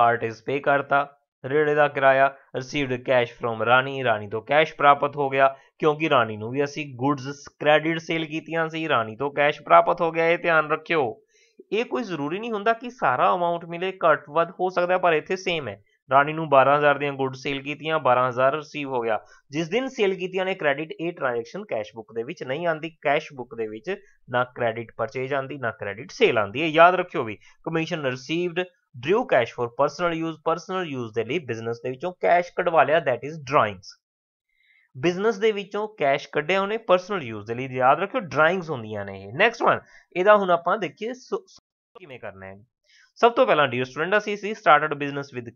cart is pay ਕਰਤਾ ਰੇੜੇ ਦਾ ਕਿਰਾਇਆ received cash from Rani Rani ਤੋਂ ਕੈਸ਼ ਪ੍ਰਾਪਤ ਹੋ ਗਿਆ ਕਿਉਂਕਿ ਰਾਣੀ ਨੂੰ ਵੀ ਅਸੀਂ ਗੁੱਡਸ ਕ੍ਰੈਡਿਟ ਸੇਲ ਕੀਤੀਆਂ ਸੀ ਰਾਣੀ ਤੋਂ ਕੈਸ਼ ਪ੍ਰਾਪਤ ਹੋ ਗਿਆ ਇਹ ਧਿਆਨ ਰੱਖਿਓ ਇਹ ਕੋਈ ਜ਼ਰੂਰੀ ਨਹੀਂ ਹੁੰਦਾ ਕਿ ਸਾਰਾ ਅਮਾਉਂਟ ਮਿਲੇ ਘੱਟ ਵੱਧ ਹੋ ਸਕਦਾ ਪਰ ਇੱਥੇ ਸੇਮ ਹੈ ਰਾਣੀ ਨੂੰ 12000 ਦੀਆਂ ਗੁੱਡ ਸੇਲ ਕੀਤੀਆਂ 12000 ਰਿਸੀਵ ਹੋ ਗਿਆ ਜਿਸ ਦਿਨ ਸੇਲ ਕੀਤੀਆਂ ਨੇ ਕ੍ਰੈਡਿਟ ਇਹ ਟ੍ਰਾਂਜੈਕਸ਼ਨ ਕੈਸ਼ ਬੁੱਕ ਦੇ ਵਿੱਚ ਨਹੀਂ ਆਂਦੀ ਕੈਸ਼ ਬੁੱਕ ਦੇ ਵਿੱਚ ਨਾ ਕ੍ਰੈਡਿਟ ਪਰਚੇਜ ਆਂਦੀ ਨਾ ਕ੍ਰੈਡਿਟ ਸੇਲ ਆਂਦੀ ਹੈ ਯਾਦ ਰੱਖਿਓ ਵੀ commission received drew cash for personal use personal use ਦੇ ਲਈ ਬਿਜ਼ਨਸ ਦੇ ਵਿੱਚੋਂ ਕੈਸ਼ ਕਢਵਾ ਲਿਆ ਥੈਟ ਇਜ਼ ਡਰਾਇੰਗਸ ਬਿਜ਼ਨਸ ਦੇ ਵਿੱਚੋਂ ਕੈਸ਼ ਕੱਢਿਆ ਉਹਨੇ ਪਰਸਨਲ ਯੂਜ਼ ਦੇ ਲਈ ਯਾਦ ਰੱਖਿਓ ਡਰਾਇੰਗਸ ਹੁੰਦੀਆਂ ਨੇ ਇਹ ਨੈਕਸਟ ਵਨ ਇਹਦਾ ਹੁਣ ਆਪਾਂ ਦੇਖੀਏ ਕਿਵੇਂ ਕਰਨਾ ਹੈ ਸਭ ਤੋਂ ਪਹਿਲਾਂ ਡੀਅਰ ਸਟੂਡੈਂਟ ਅਸੀਂ ਸੀ started business with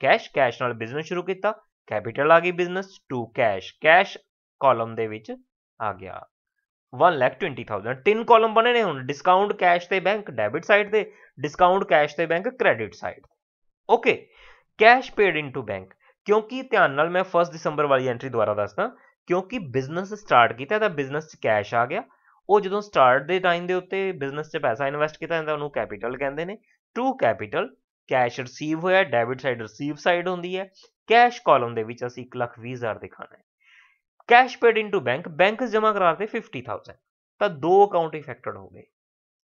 cash cash ਨਾਲ ਬਿਜ਼ਨਸ ਸ਼ੁਰੂ ਕੀਤਾ ਕੈਪੀਟਲ ਆ ਗਈ business to cash cash column ਦੇ ਵਿੱਚ ਆ ਗਿਆ 120000 ਤਿੰਨ ਕਾਲਮ ਬਣੇ ਨੇ ਹੁਣ ਡਿਸਕਾਊਂਟ ਕੈਸ਼ ਤੇ ਬੈਂਕ ਡੈਬਿਟ ਸਾਈਡ ਤੇ ਡਿਸਕਾਊਂਟ ਕੈਸ਼ ਤੇ bank credit side okay cash paid into bank ਕਿਉਂਕਿ ਧਿਆਨ ਨਾਲ ਮੈਂ 1 ਦਸੰਬਰ ਵਾਲੀ ਐਂਟਰੀ ਦੁਬਾਰਾ ਦੱਸਦਾ ਕਿਉਂਕਿ ਬਿਜ਼ਨਸ ਸਟਾਰਟ ਕੀਤਾ ਤਾਂ ਬਿਜ਼ਨਸ 'ਚ ਕੈਸ਼ ਆ ਗਿਆ ਉਹ ਜਦੋਂ ਸਟਾਰਟ ਦੇ ਟਾਈਮ ਦੇ ਉੱਤੇ ਬਿਜ਼ਨਸ 'ਚ ਪੈਸਾ ਇਨਵੈਸਟ ਕੀਤਾ ਜਾਂਦਾ ਉਹਨੂੰ ਕੈਪੀਟਲ ਕਹਿੰਦੇ ਨੇ ਟੂ ਕੈਪੀਟਲ ਕੈਸ਼ ਰਿਸੀਵ ਹੋਇਆ ਡੈਬਿਟ ਸਾਈਡ ਰਿਸੀਵ ਸਾਈਡ ਹੁੰਦੀ ਹੈ ਕੈਸ਼ ਕਾਲਮ ਦੇ ਵਿੱਚ ਅਸੀਂ 1,20,000 ਦਿਖਾਣਾ ਹੈ cash paid into bank bank ਜਮਾ ਕਰਾ 50000 ਤਾਂ ਦੋ ਅਕਾਊਂਟ ਇਫੈਕਟਡ ਹੋ ਗਏ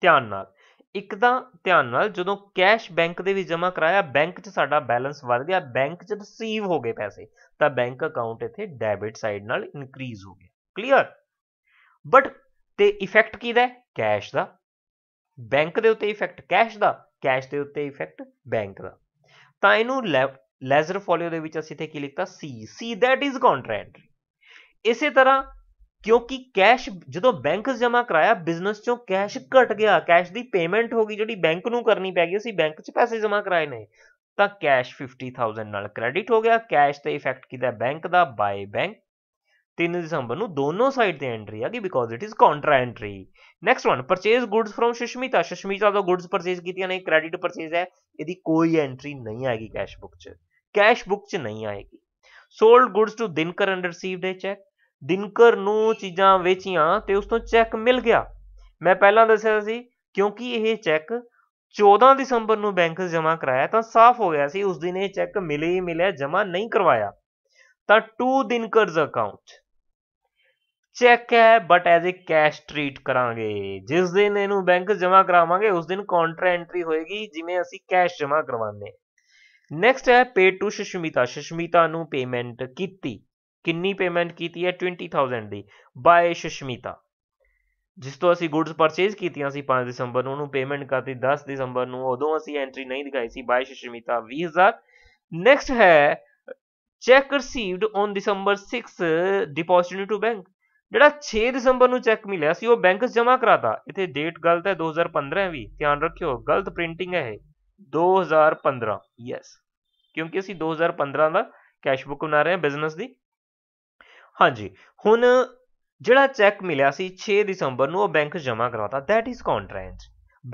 ਧਿਆਨ ਨਾਲ ਇੱਕ ਤਾਂ ਧਿਆਨ ਨਾਲ ਜਦੋਂ ਕੈਸ਼ ਬੈਂਕ ਦੇ ਵਿੱਚ ਜਮ੍ਹਾਂ ਕਰਾਇਆ ਬੈਂਕ 'ਚ ਸਾਡਾ ਬੈਲੈਂਸ ਵੱਧ ਗਿਆ ਬੈਂਕ 'ਚ ਰਿਸੀਵ ਹੋ ਗਏ ਪੈਸੇ ਤਾਂ ਬੈਂਕ ਅਕਾਊਂਟ ਇੱਥੇ ਡੈਬਿਟ ਸਾਈਡ ਨਾਲ ਇਨਕਰੀਜ਼ ਹੋ ਗਿਆ ਕਲੀਅਰ ਬਟ ਤੇ ਇਫੈਕਟ ਦਾ ਕੈਸ਼ ਦਾ ਬੈਂਕ ਦੇ ਉੱਤੇ ਇਫੈਕਟ ਕੈਸ਼ ਦਾ ਕੈਸ਼ ਦੇ ਉੱਤੇ ਇਫੈਕਟ ਬੈਂਕ ਦਾ ਤਾਂ ਇਹਨੂੰ ਲੈਜ਼ਰ ਫੋਲੀਓ ਦੇ ਵਿੱਚ ਅਸੀਂ ਇੱਥੇ ਕੀ ਲਿਖਤਾ ਸੀ ਸੀ ਥੈਟ ਇਜ਼ ਕੰਟਰੈਂਟਰੀ ਇਸੇ ਤਰ੍ਹਾਂ ਕਿਉਂਕਿ ਕੈਸ਼ ਜਦੋਂ ਬੈਂਕ ਜਮ੍ਹਾਂ ਕਰਾਇਆ ਬਿਜ਼ਨਸ ਚੋਂ ਕੈਸ਼ ਘਟ ਗਿਆ ਕੈਸ਼ ਦੀ ਪੇਮੈਂਟ ਹੋ ਗਈ ਜਿਹੜੀ ਬੈਂਕ ਨੂੰ ਕਰਨੀ ਪੈ ਗਈ ਸੀ ਬੈਂਕ 'ਚ ਪੈਸੇ ਜਮ੍ਹਾਂ ਕਰਾਏ ਨੇ ਤਾਂ ਕੈਸ਼ 50000 ਨਾਲ ਕ੍ਰੈਡਿਟ ਹੋ ਗਿਆ ਕੈਸ਼ ਤੇ ਇਫੈਕਟ ਕੀਤਾ ਬੈਂਕ ਦਾ ਬਾਈ ਬੈਂਕ 3 ਦਸੰਬਰ ਨੂੰ ਦੋਨੋਂ ਸਾਈਡ ਤੇ ਐਂਟਰੀ ਆ ਗਈ because it is contra entry next one purchase goods from Sushmita Sushmita ਤੋਂ ਗੁੱਡਸ ਪਰਚੇਸ ਕੀਤੀਆਂ ਨੇ ਕ੍ਰੈਡਿਟ ਪਰਚੇਸ ਹੈ ਇਹਦੀ ਕੋਈ ਐਂਟਰੀ ਨਹੀਂ ਆਏਗੀ ਕੈਸ਼ ਬੁੱਕ 'ਚ ਕੈਸ਼ ਬੁੱਕ 'ਚ ਨਹੀਂ ਆਏਗੀ sold goods to Dinkar and received ਹੈ ਚੈੱਕ ਦਿਨਕਰ ਨੂੰ ਚੀਜ਼ਾਂ ਵੇਚੀਆਂ ਤੇ ਉਸ ਤੋਂ ਚੈੱਕ ਮਿਲ ਗਿਆ ਮੈਂ ਪਹਿਲਾਂ ਦੱਸਿਆ ਸੀ ਕਿਉਂਕਿ ਇਹ ਚੈੱਕ 14 ਦਸੰਬਰ ਨੂੰ ਬੈਂਕ ਜਮ੍ਹਾਂ ਕਰਾਇਆ ਤਾਂ ਸਾਫ਼ ਹੋ ਗਿਆ ਸੀ ਉਸ ਦਿਨ ਇਹ ਚੈੱਕ ਮਿਲੇ ਹੀ ਮਿਲਿਆ ਜਮ੍ਹਾਂ ਨਹੀਂ ਕਰਵਾਇਆ ਤਾਂ ਟੂ ਕਰਜ਼ ਅਕਾਊਂਟ ਚੈੱਕ ਹੈ but as a cash treat ਕਰਾਂਗੇ ਜਿਸ ਦਿਨ ਇਹਨੂੰ ਬੈਂਕ ਜਮ੍ਹਾਂ ਕਰਾਵਾਂਗੇ ਉਸ ਦਿਨ ਕਾਉਂਟਰ ਐਂਟਰੀ ਹੋਏਗੀ ਜਿਵੇਂ ਅਸੀਂ ਕੈਸ਼ ਜਮ੍ਹਾਂ ਕਰਵਾਉਂਦੇ ਨੈਕਸਟ ਹੈ ਪੇ ਟੂ ਸ਼ਸ਼ਮੀਤਾ ਸ਼ਸ਼ਮੀਤਾ ਨੂੰ ਪੇਮੈਂਟ ਕੀਤੀ ਕਿੰਨੀ ਪੇਮੈਂਟ ਕੀਤੀ ਹੈ 20000 ਦੀ ਬਾਏ ਸ਼ਸ਼ਮੀਤਾ ਜਿਸ ਤੋਂ ਅਸੀਂ ਗੁੱਡਸ ਪਰਚੇਸ ਕੀਤੀਆਂ ਸੀ 5 ਦਸੰਬਰ ਨੂੰ ਉਹਨੂੰ ਪੇਮੈਂਟ ਕਰਤੀ 10 ਦਸੰਬਰ ਨੂੰ ਉਦੋਂ ਅਸੀਂ ਐਂਟਰੀ ਨਹੀਂ ਦਿਖਾਈ ਸੀ ਬਾਏ ਸ਼ਸ਼ਮੀਤਾ 20000 ਨੈਕਸਟ ਹੈ cheque received on December 6 deposit to bank ਜਿਹੜਾ 6 ਦਸੰਬਰ ਨੂੰ ਚੈੱਕ ਮਿਲਿਆ ਸੀ ਉਹ ਬੈਂਕਸ ਜਮ੍ਹਾਂ ਕਰਾਤਾ ਇੱਥੇ ਡੇਟ ਗਲਤ ਹੈ 2015 ਵੀ ਧਿਆਨ ਰੱਖਿਓ ਗਲਤ ਪ੍ਰਿੰਟਿੰਗ ਹੈ ਇਹ 2015 ਯੈਸ ਕਿਉਂਕਿ ਅਸੀਂ 2015 ਦਾ ਕੈਸ਼ ਬੁੱਕ ਬਣਾ ਰਹੇ ਹਾਂ ਬਿਜ਼ਨਸ ਦੀ ਹਾਂਜੀ ਹੁਣ ਜਿਹੜਾ ਚੈੱਕ ਮਿਲਿਆ ਸੀ 6 ਦਸੰਬਰ ਨੂੰ ਉਹ ਬੈਂਕ ਜਮ੍ਹਾਂ ਕਰਵਾਤਾ ਥੈਟ ਇਜ਼ ਕੰਟਰੈਂਟ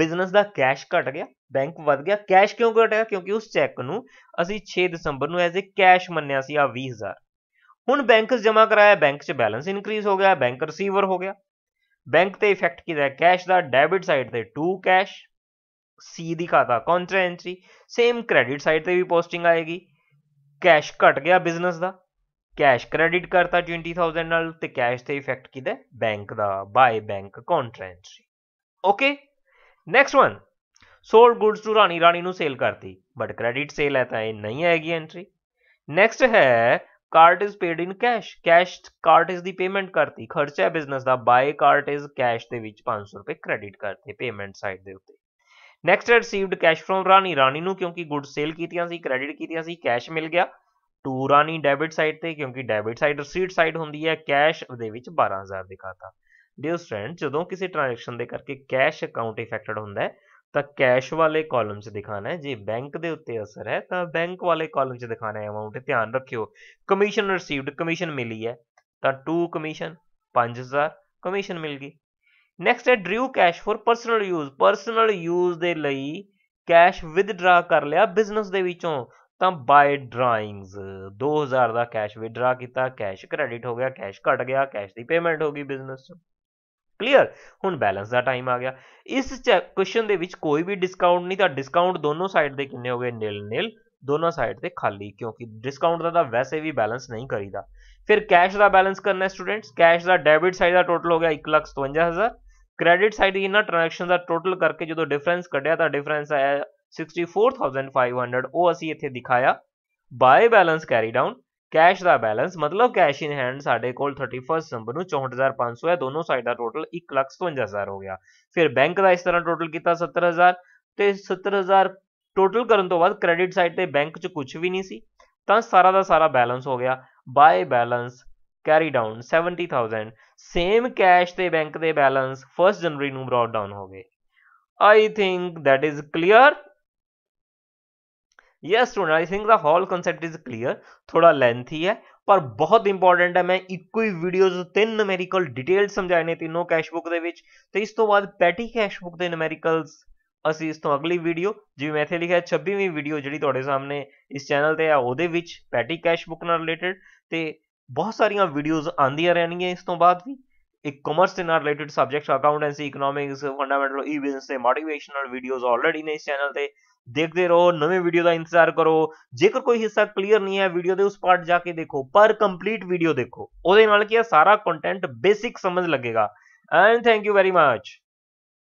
ਬਿਜ਼ਨਸ ਦਾ ਕੈਸ਼ ਘਟ ਗਿਆ ਬੈਂਕ ਵੱਧ ਗਿਆ ਕੈਸ਼ ਕਿਉਂ ਘਟਿਆ ਕਿਉਂਕਿ ਉਸ ਚੈੱਕ ਨੂੰ ਅਸੀਂ 6 ਦਸੰਬਰ ਨੂੰ ਐਜ਼ ਅ ਕੈਸ਼ ਮੰਨਿਆ ਸੀ ਆ 20000 ਹੁਣ ਬੈਂਕ ਜਮ੍ਹਾਂ ਕਰਾਇਆ ਬੈਂਕ 'ਚ ਬੈਲੈਂਸ ਇਨਕਰੀਜ਼ ਹੋ ਗਿਆ ਬੈਂਕ ਰਿਸੀਵਰ ਹੋ ਗਿਆ ਬੈਂਕ ਤੇ ਇਫੈਕਟ ਕਿਦਾ ਕੈਸ਼ ਦਾ ਡੈਬਿਟ ਸਾਈਡ ਤੇ 2 ਕੈਸ਼ ਸੀ ਦੀ ਖਾਤਾ contra entry same credit side ਤੇ ਵੀ ਪੋਸਟਿੰਗ ਆਏਗੀ ਕੈਸ਼ ਘਟ ਗਿਆ ਬਿਜ਼ਨਸ ਦਾ ਕੈਸ਼ ਕ੍ਰੈਡਿਟ ਕਰਤਾ 20000 ਨਾਲ ਤੇ ਕੈਸ਼ ਤੇ ਇਫੈਕਟ ਕਿਦਾ ਬੈਂਕ ਦਾ ਬਾਈ ਬੈਂਕ ਕੰਟਰੈਂਸੀ okay next one sold goods to Rani Rani ਨੂੰ ਸੇਲ ਕਰਤੀ ਬਟ ਕ੍ਰੈਡਿਟ ਸੇਲ ਹੈ ਤਾਂ ਇਹ ਨਹੀਂ ਆਏਗੀ ਐਂਟਰੀ ਨੈਕਸਟ ਹੈ cart is paid in cash cash cart is ਦੀ ਪੇਮੈਂਟ ਕਰਤੀ ਖਰਚਾ ਹੈ ਬਿਜ਼ਨਸ ਦਾ ਬਾਈ ਕਾਰਟ ਇਜ਼ ਕੈਸ਼ ਦੇ ਵਿੱਚ 500 ਰੁਪਏ ਕ੍ਰੈਡਿਟ ਕਰਤੇ ਪੇਮੈਂਟ ਸਾਈਡ ਦੇ ਉੱਤੇ next received cash from Rani Rani ਨੂੰ ਕਿਉਂਕਿ ਗੁੱਡ ਸੇਲ ਕੀਤੀਆਂ ਸੀ ਕ੍ਰੈਡਿਟ ਕੀਤੀਆਂ ਸੀ ਕੈਸ਼ ਮਿਲ ਗਿਆ ਟੂਰਾ ਰਾਨੀ ਡੈਬਿਟ ਸਾਈਡ ਤੇ ਕਿਉਂਕਿ ਡੈਬਿਟ ਸਾਈਡ ਰਸੀਟ ਸਾਈਡ ਹੁੰਦੀ ਹੈ ਕੈਸ਼ ਉਹਦੇ ਵਿੱਚ 12000 ਦਿਖਾਤਾ ਡੀਅਰ ਸਟੂਡੈਂਟ ਜਦੋਂ ਕਿਸੇ ਟ੍ਰਾਂਜੈਕਸ਼ਨ ਦੇ ਕਰਕੇ ਕੈਸ਼ ਅਕਾਊਂਟ ਇਫੈਕਟਡ ਹੁੰਦਾ ਹੈ ਤਾਂ ਕੈਸ਼ ਵਾਲੇ ਕਾਲਮ 'ਚ ਦਿਖਾਣਾ ਹੈ ਜੇ ਬੈਂਕ ਦੇ ਉੱਤੇ ਅਸਰ ਹੈ ਤਾਂ ਬੈਂਕ ਵਾਲੇ ਕਾਲਮ 'ਚ ਦਿਖਾਣਾ ਹੈ ਅਮਾਉਂਟ ਧਿਆਨ ਰੱਖਿਓ ਕਮਿਸ਼ਨ ਰਿਸੀਵਡ ਕਮਿਸ਼ਨ ਮਿਲੀ ਹੈ ਤਾਂ 2 ਕਮਿਸ਼ਨ 5000 ਕਮਿਸ਼ਨ ਮਿਲ ਗਈ ਨੈਕਸਟ ਹੈ drew cash for personal use personal use ਦੇ ਲਈ ਕੈਸ਼ ਵਿਦਡਰਾ ਕਰ ਲਿਆ ਬਿਜ਼ਨਸ ਦੇ ਵਿੱਚੋਂ ਤਾਂ ਬਾਏ ਡਰਾਇੰਗਸ 2000 ਦਾ ਕੈਸ਼ ਵਿਡਰਾ ਕੀਤਾ ਕੈਸ਼ ਕ੍ਰੈਡਿਟ ਹੋ ਗਿਆ ਕੈਸ਼ ਘਟ ਗਿਆ ਕੈਸ਼ ਦੀ ਪੇਮੈਂਟ ਹੋ ਗਈ ਬਿਜ਼ਨਸ ਚ ਕਲੀਅਰ ਹੁਣ ਬੈਲੈਂਸ ਦਾ ਟਾਈਮ ਆ ਗਿਆ ਇਸ ਕੁਐਸਚਨ ਦੇ ਵਿੱਚ ਕੋਈ ਵੀ ਡਿਸਕਾਊਂਟ ਨਹੀਂ ਤਾਂ ਡਿਸਕਾਊਂਟ ਦੋਨੋਂ ਸਾਈਡ ਦੇ ਕਿੰਨੇ ਹੋ ਗਏ ਨਿਲ ਨਿਲ ਦੋਨੋਂ ਸਾਈਡ ਤੇ ਖਾਲੀ ਕਿਉਂਕਿ ਡਿਸਕਾਊਂਟ ਦਾ ਤਾਂ ਵੈਸੇ ਵੀ ਬੈਲੈਂਸ ਨਹੀਂ ਕਰੀਦਾ ਫਿਰ ਕੈਸ਼ ਦਾ ਬੈਲੈਂਸ ਕਰਨਾ ਸਟੂਡੈਂਟਸ ਕੈਸ਼ ਦਾ ਡੈਬਿਟ ਸਾਈਡ ਦਾ ਟੋਟਲ ਹੋ ਗਿਆ ਹਜ਼ਾਰ ਕ੍ਰੈਡਿਟ ਸਾਈਡ ਦੀ ਇਹਨਾਂ ਟ੍ਰਾਂਜੈਕਸ਼ਨ ਦਾ ਟੋਟਲ ਕਰਕੇ ਜਦੋਂ ਡਿਫਰੈਂਸ ਕੱਢਿਆ ਤਾਂ ਡਿਫਰੈਂਸ ਆਇਆ 64500 ਉਹ ਅਸੀਂ ਇੱਥੇ ਦਿਖਾਇਆ by balance carry down cash ਦਾ ਬੈਲੈਂਸ ਮਤਲਬ ਕੈਸ਼ ਇਨ ਹੈਂਡ ਸਾਡੇ ਕੋਲ 31 ਨੰਬਰ ਨੂੰ 64500 ਹੈ ਦੋਨੋਂ ਸਾਈਡ ਦਾ ਟੋਟਲ 1,52,000 ਹੋ ਗਿਆ ਫਿਰ ਬੈਂਕ ਦਾ ਇਸ ਤਰ੍ਹਾਂ ਟੋਟਲ ਕੀਤਾ 70000 ਤੇ 70000 ਟੋਟਲ ਕਰਨ ਤੋਂ ਬਾਅਦ ਕ੍ਰੈਡਿਟ ਸਾਈਡ ਤੇ ਬੈਂਕ 'ਚ ਕੁਝ ਵੀ ਨਹੀਂ ਸੀ ਤਾਂ ਸਾਰਾ ਦਾ ਸਾਰਾ ਬੈਲੈਂਸ ਹੋ ਗਿਆ by balance carry down 70000 same cash ਤੇ ਬੈਂਕ ਦੇ ਬੈਲੈਂਸ 1 ਜਨਵਰੀ ਨੂੰ ਬ੍ਰੌਟ ਡਾਊਨ ਹੋ ਗਏ I think that is clear yes student I think the whole concept is clear थोड़ा लेंथी है ਪਰ ਬਹੁਤ ਇੰਪੋਰਟੈਂਟ ਹੈ ਮੈਂ ਇੱਕੋ ਹੀ ਵੀਡੀਓ 'ਚ ਤਿੰਨ ਨੂਮੈਰੀਕਲ ਡਿਟੇਲ ਸਮਝਾਏ ਨੇ ਤਿੰਨੋਂ ਕੈਸ਼ ਦੇ ਵਿੱਚ ਤੇ ਇਸ ਤੋਂ ਬਾਅਦ ਪੈਟੀ ਕੈਸ਼ ਬੁੱਕ ਦੇ ਨੂਮੈਰੀਕਲਸ ਅਸੀਂ ਇਸ ਤੋਂ ਅਗਲੀ ਵੀਡੀਓ ਜਿਵੇਂ ਮੈਂ ਇਥੇ ਲਿਖਿਆ 26ਵੀਂ ਵੀਡੀਓ ਜਿਹੜੀ ਤੁਹਾਡੇ ਸਾਹਮਣੇ ਇਸ ਚੈਨਲ ਤੇ ਆ ਉਹਦੇ ਵਿੱਚ ਪੈਟੀ ਕੈਸ਼ ਬੁੱਕ ਨਾਲ ਰਿਲੇਟਡ ਤੇ ਬਹੁਤ ਸਾਰੀਆਂ ਵੀਡੀਓਜ਼ ਆਂਦੀਆਂ ਰਹਿਣਗੀਆਂ ਇਸ ਤੋਂ ਬਾਅਦ ਵੀ ਇੱਕ ਕਮਰਸ ਦੇ ਨਾਲ related subjects accountancy economics fundamental e business ਤੇ ਮੋਟੀਵੇਸ਼ਨਲ ਵੀਡੀਓਜ਼ ਆਲਰੇਡੀ ਨੇ ਇਸ ਚੈਨਲ ਤੇ ਦੇਖਦੇ ਰਹੋ ਨਵੇਂ ਵੀਡੀਓ ਦਾ ਇੰਤਜ਼ਾਰ ਕਰੋ ਜੇਕਰ ਕੋਈ ਹਿੱਸਾ ਕਲੀਅਰ ਨਹੀਂ ਹੈ ਵੀਡੀਓ ਦੇ ਉਸ ਪਾਰਟ ਜਾ ਕੇ ਦੇਖੋ ਪਰ ਕੰਪਲੀਟ ਵੀਡੀਓ ਦੇਖੋ ਉਹਦੇ ਨਾਲ ਕੀ ਹੈ ਸਾਰਾ ਕੰਟੈਂਟ ਬੇਸਿਕ ਸਮਝ ਲੱਗੇਗਾ and thank you very much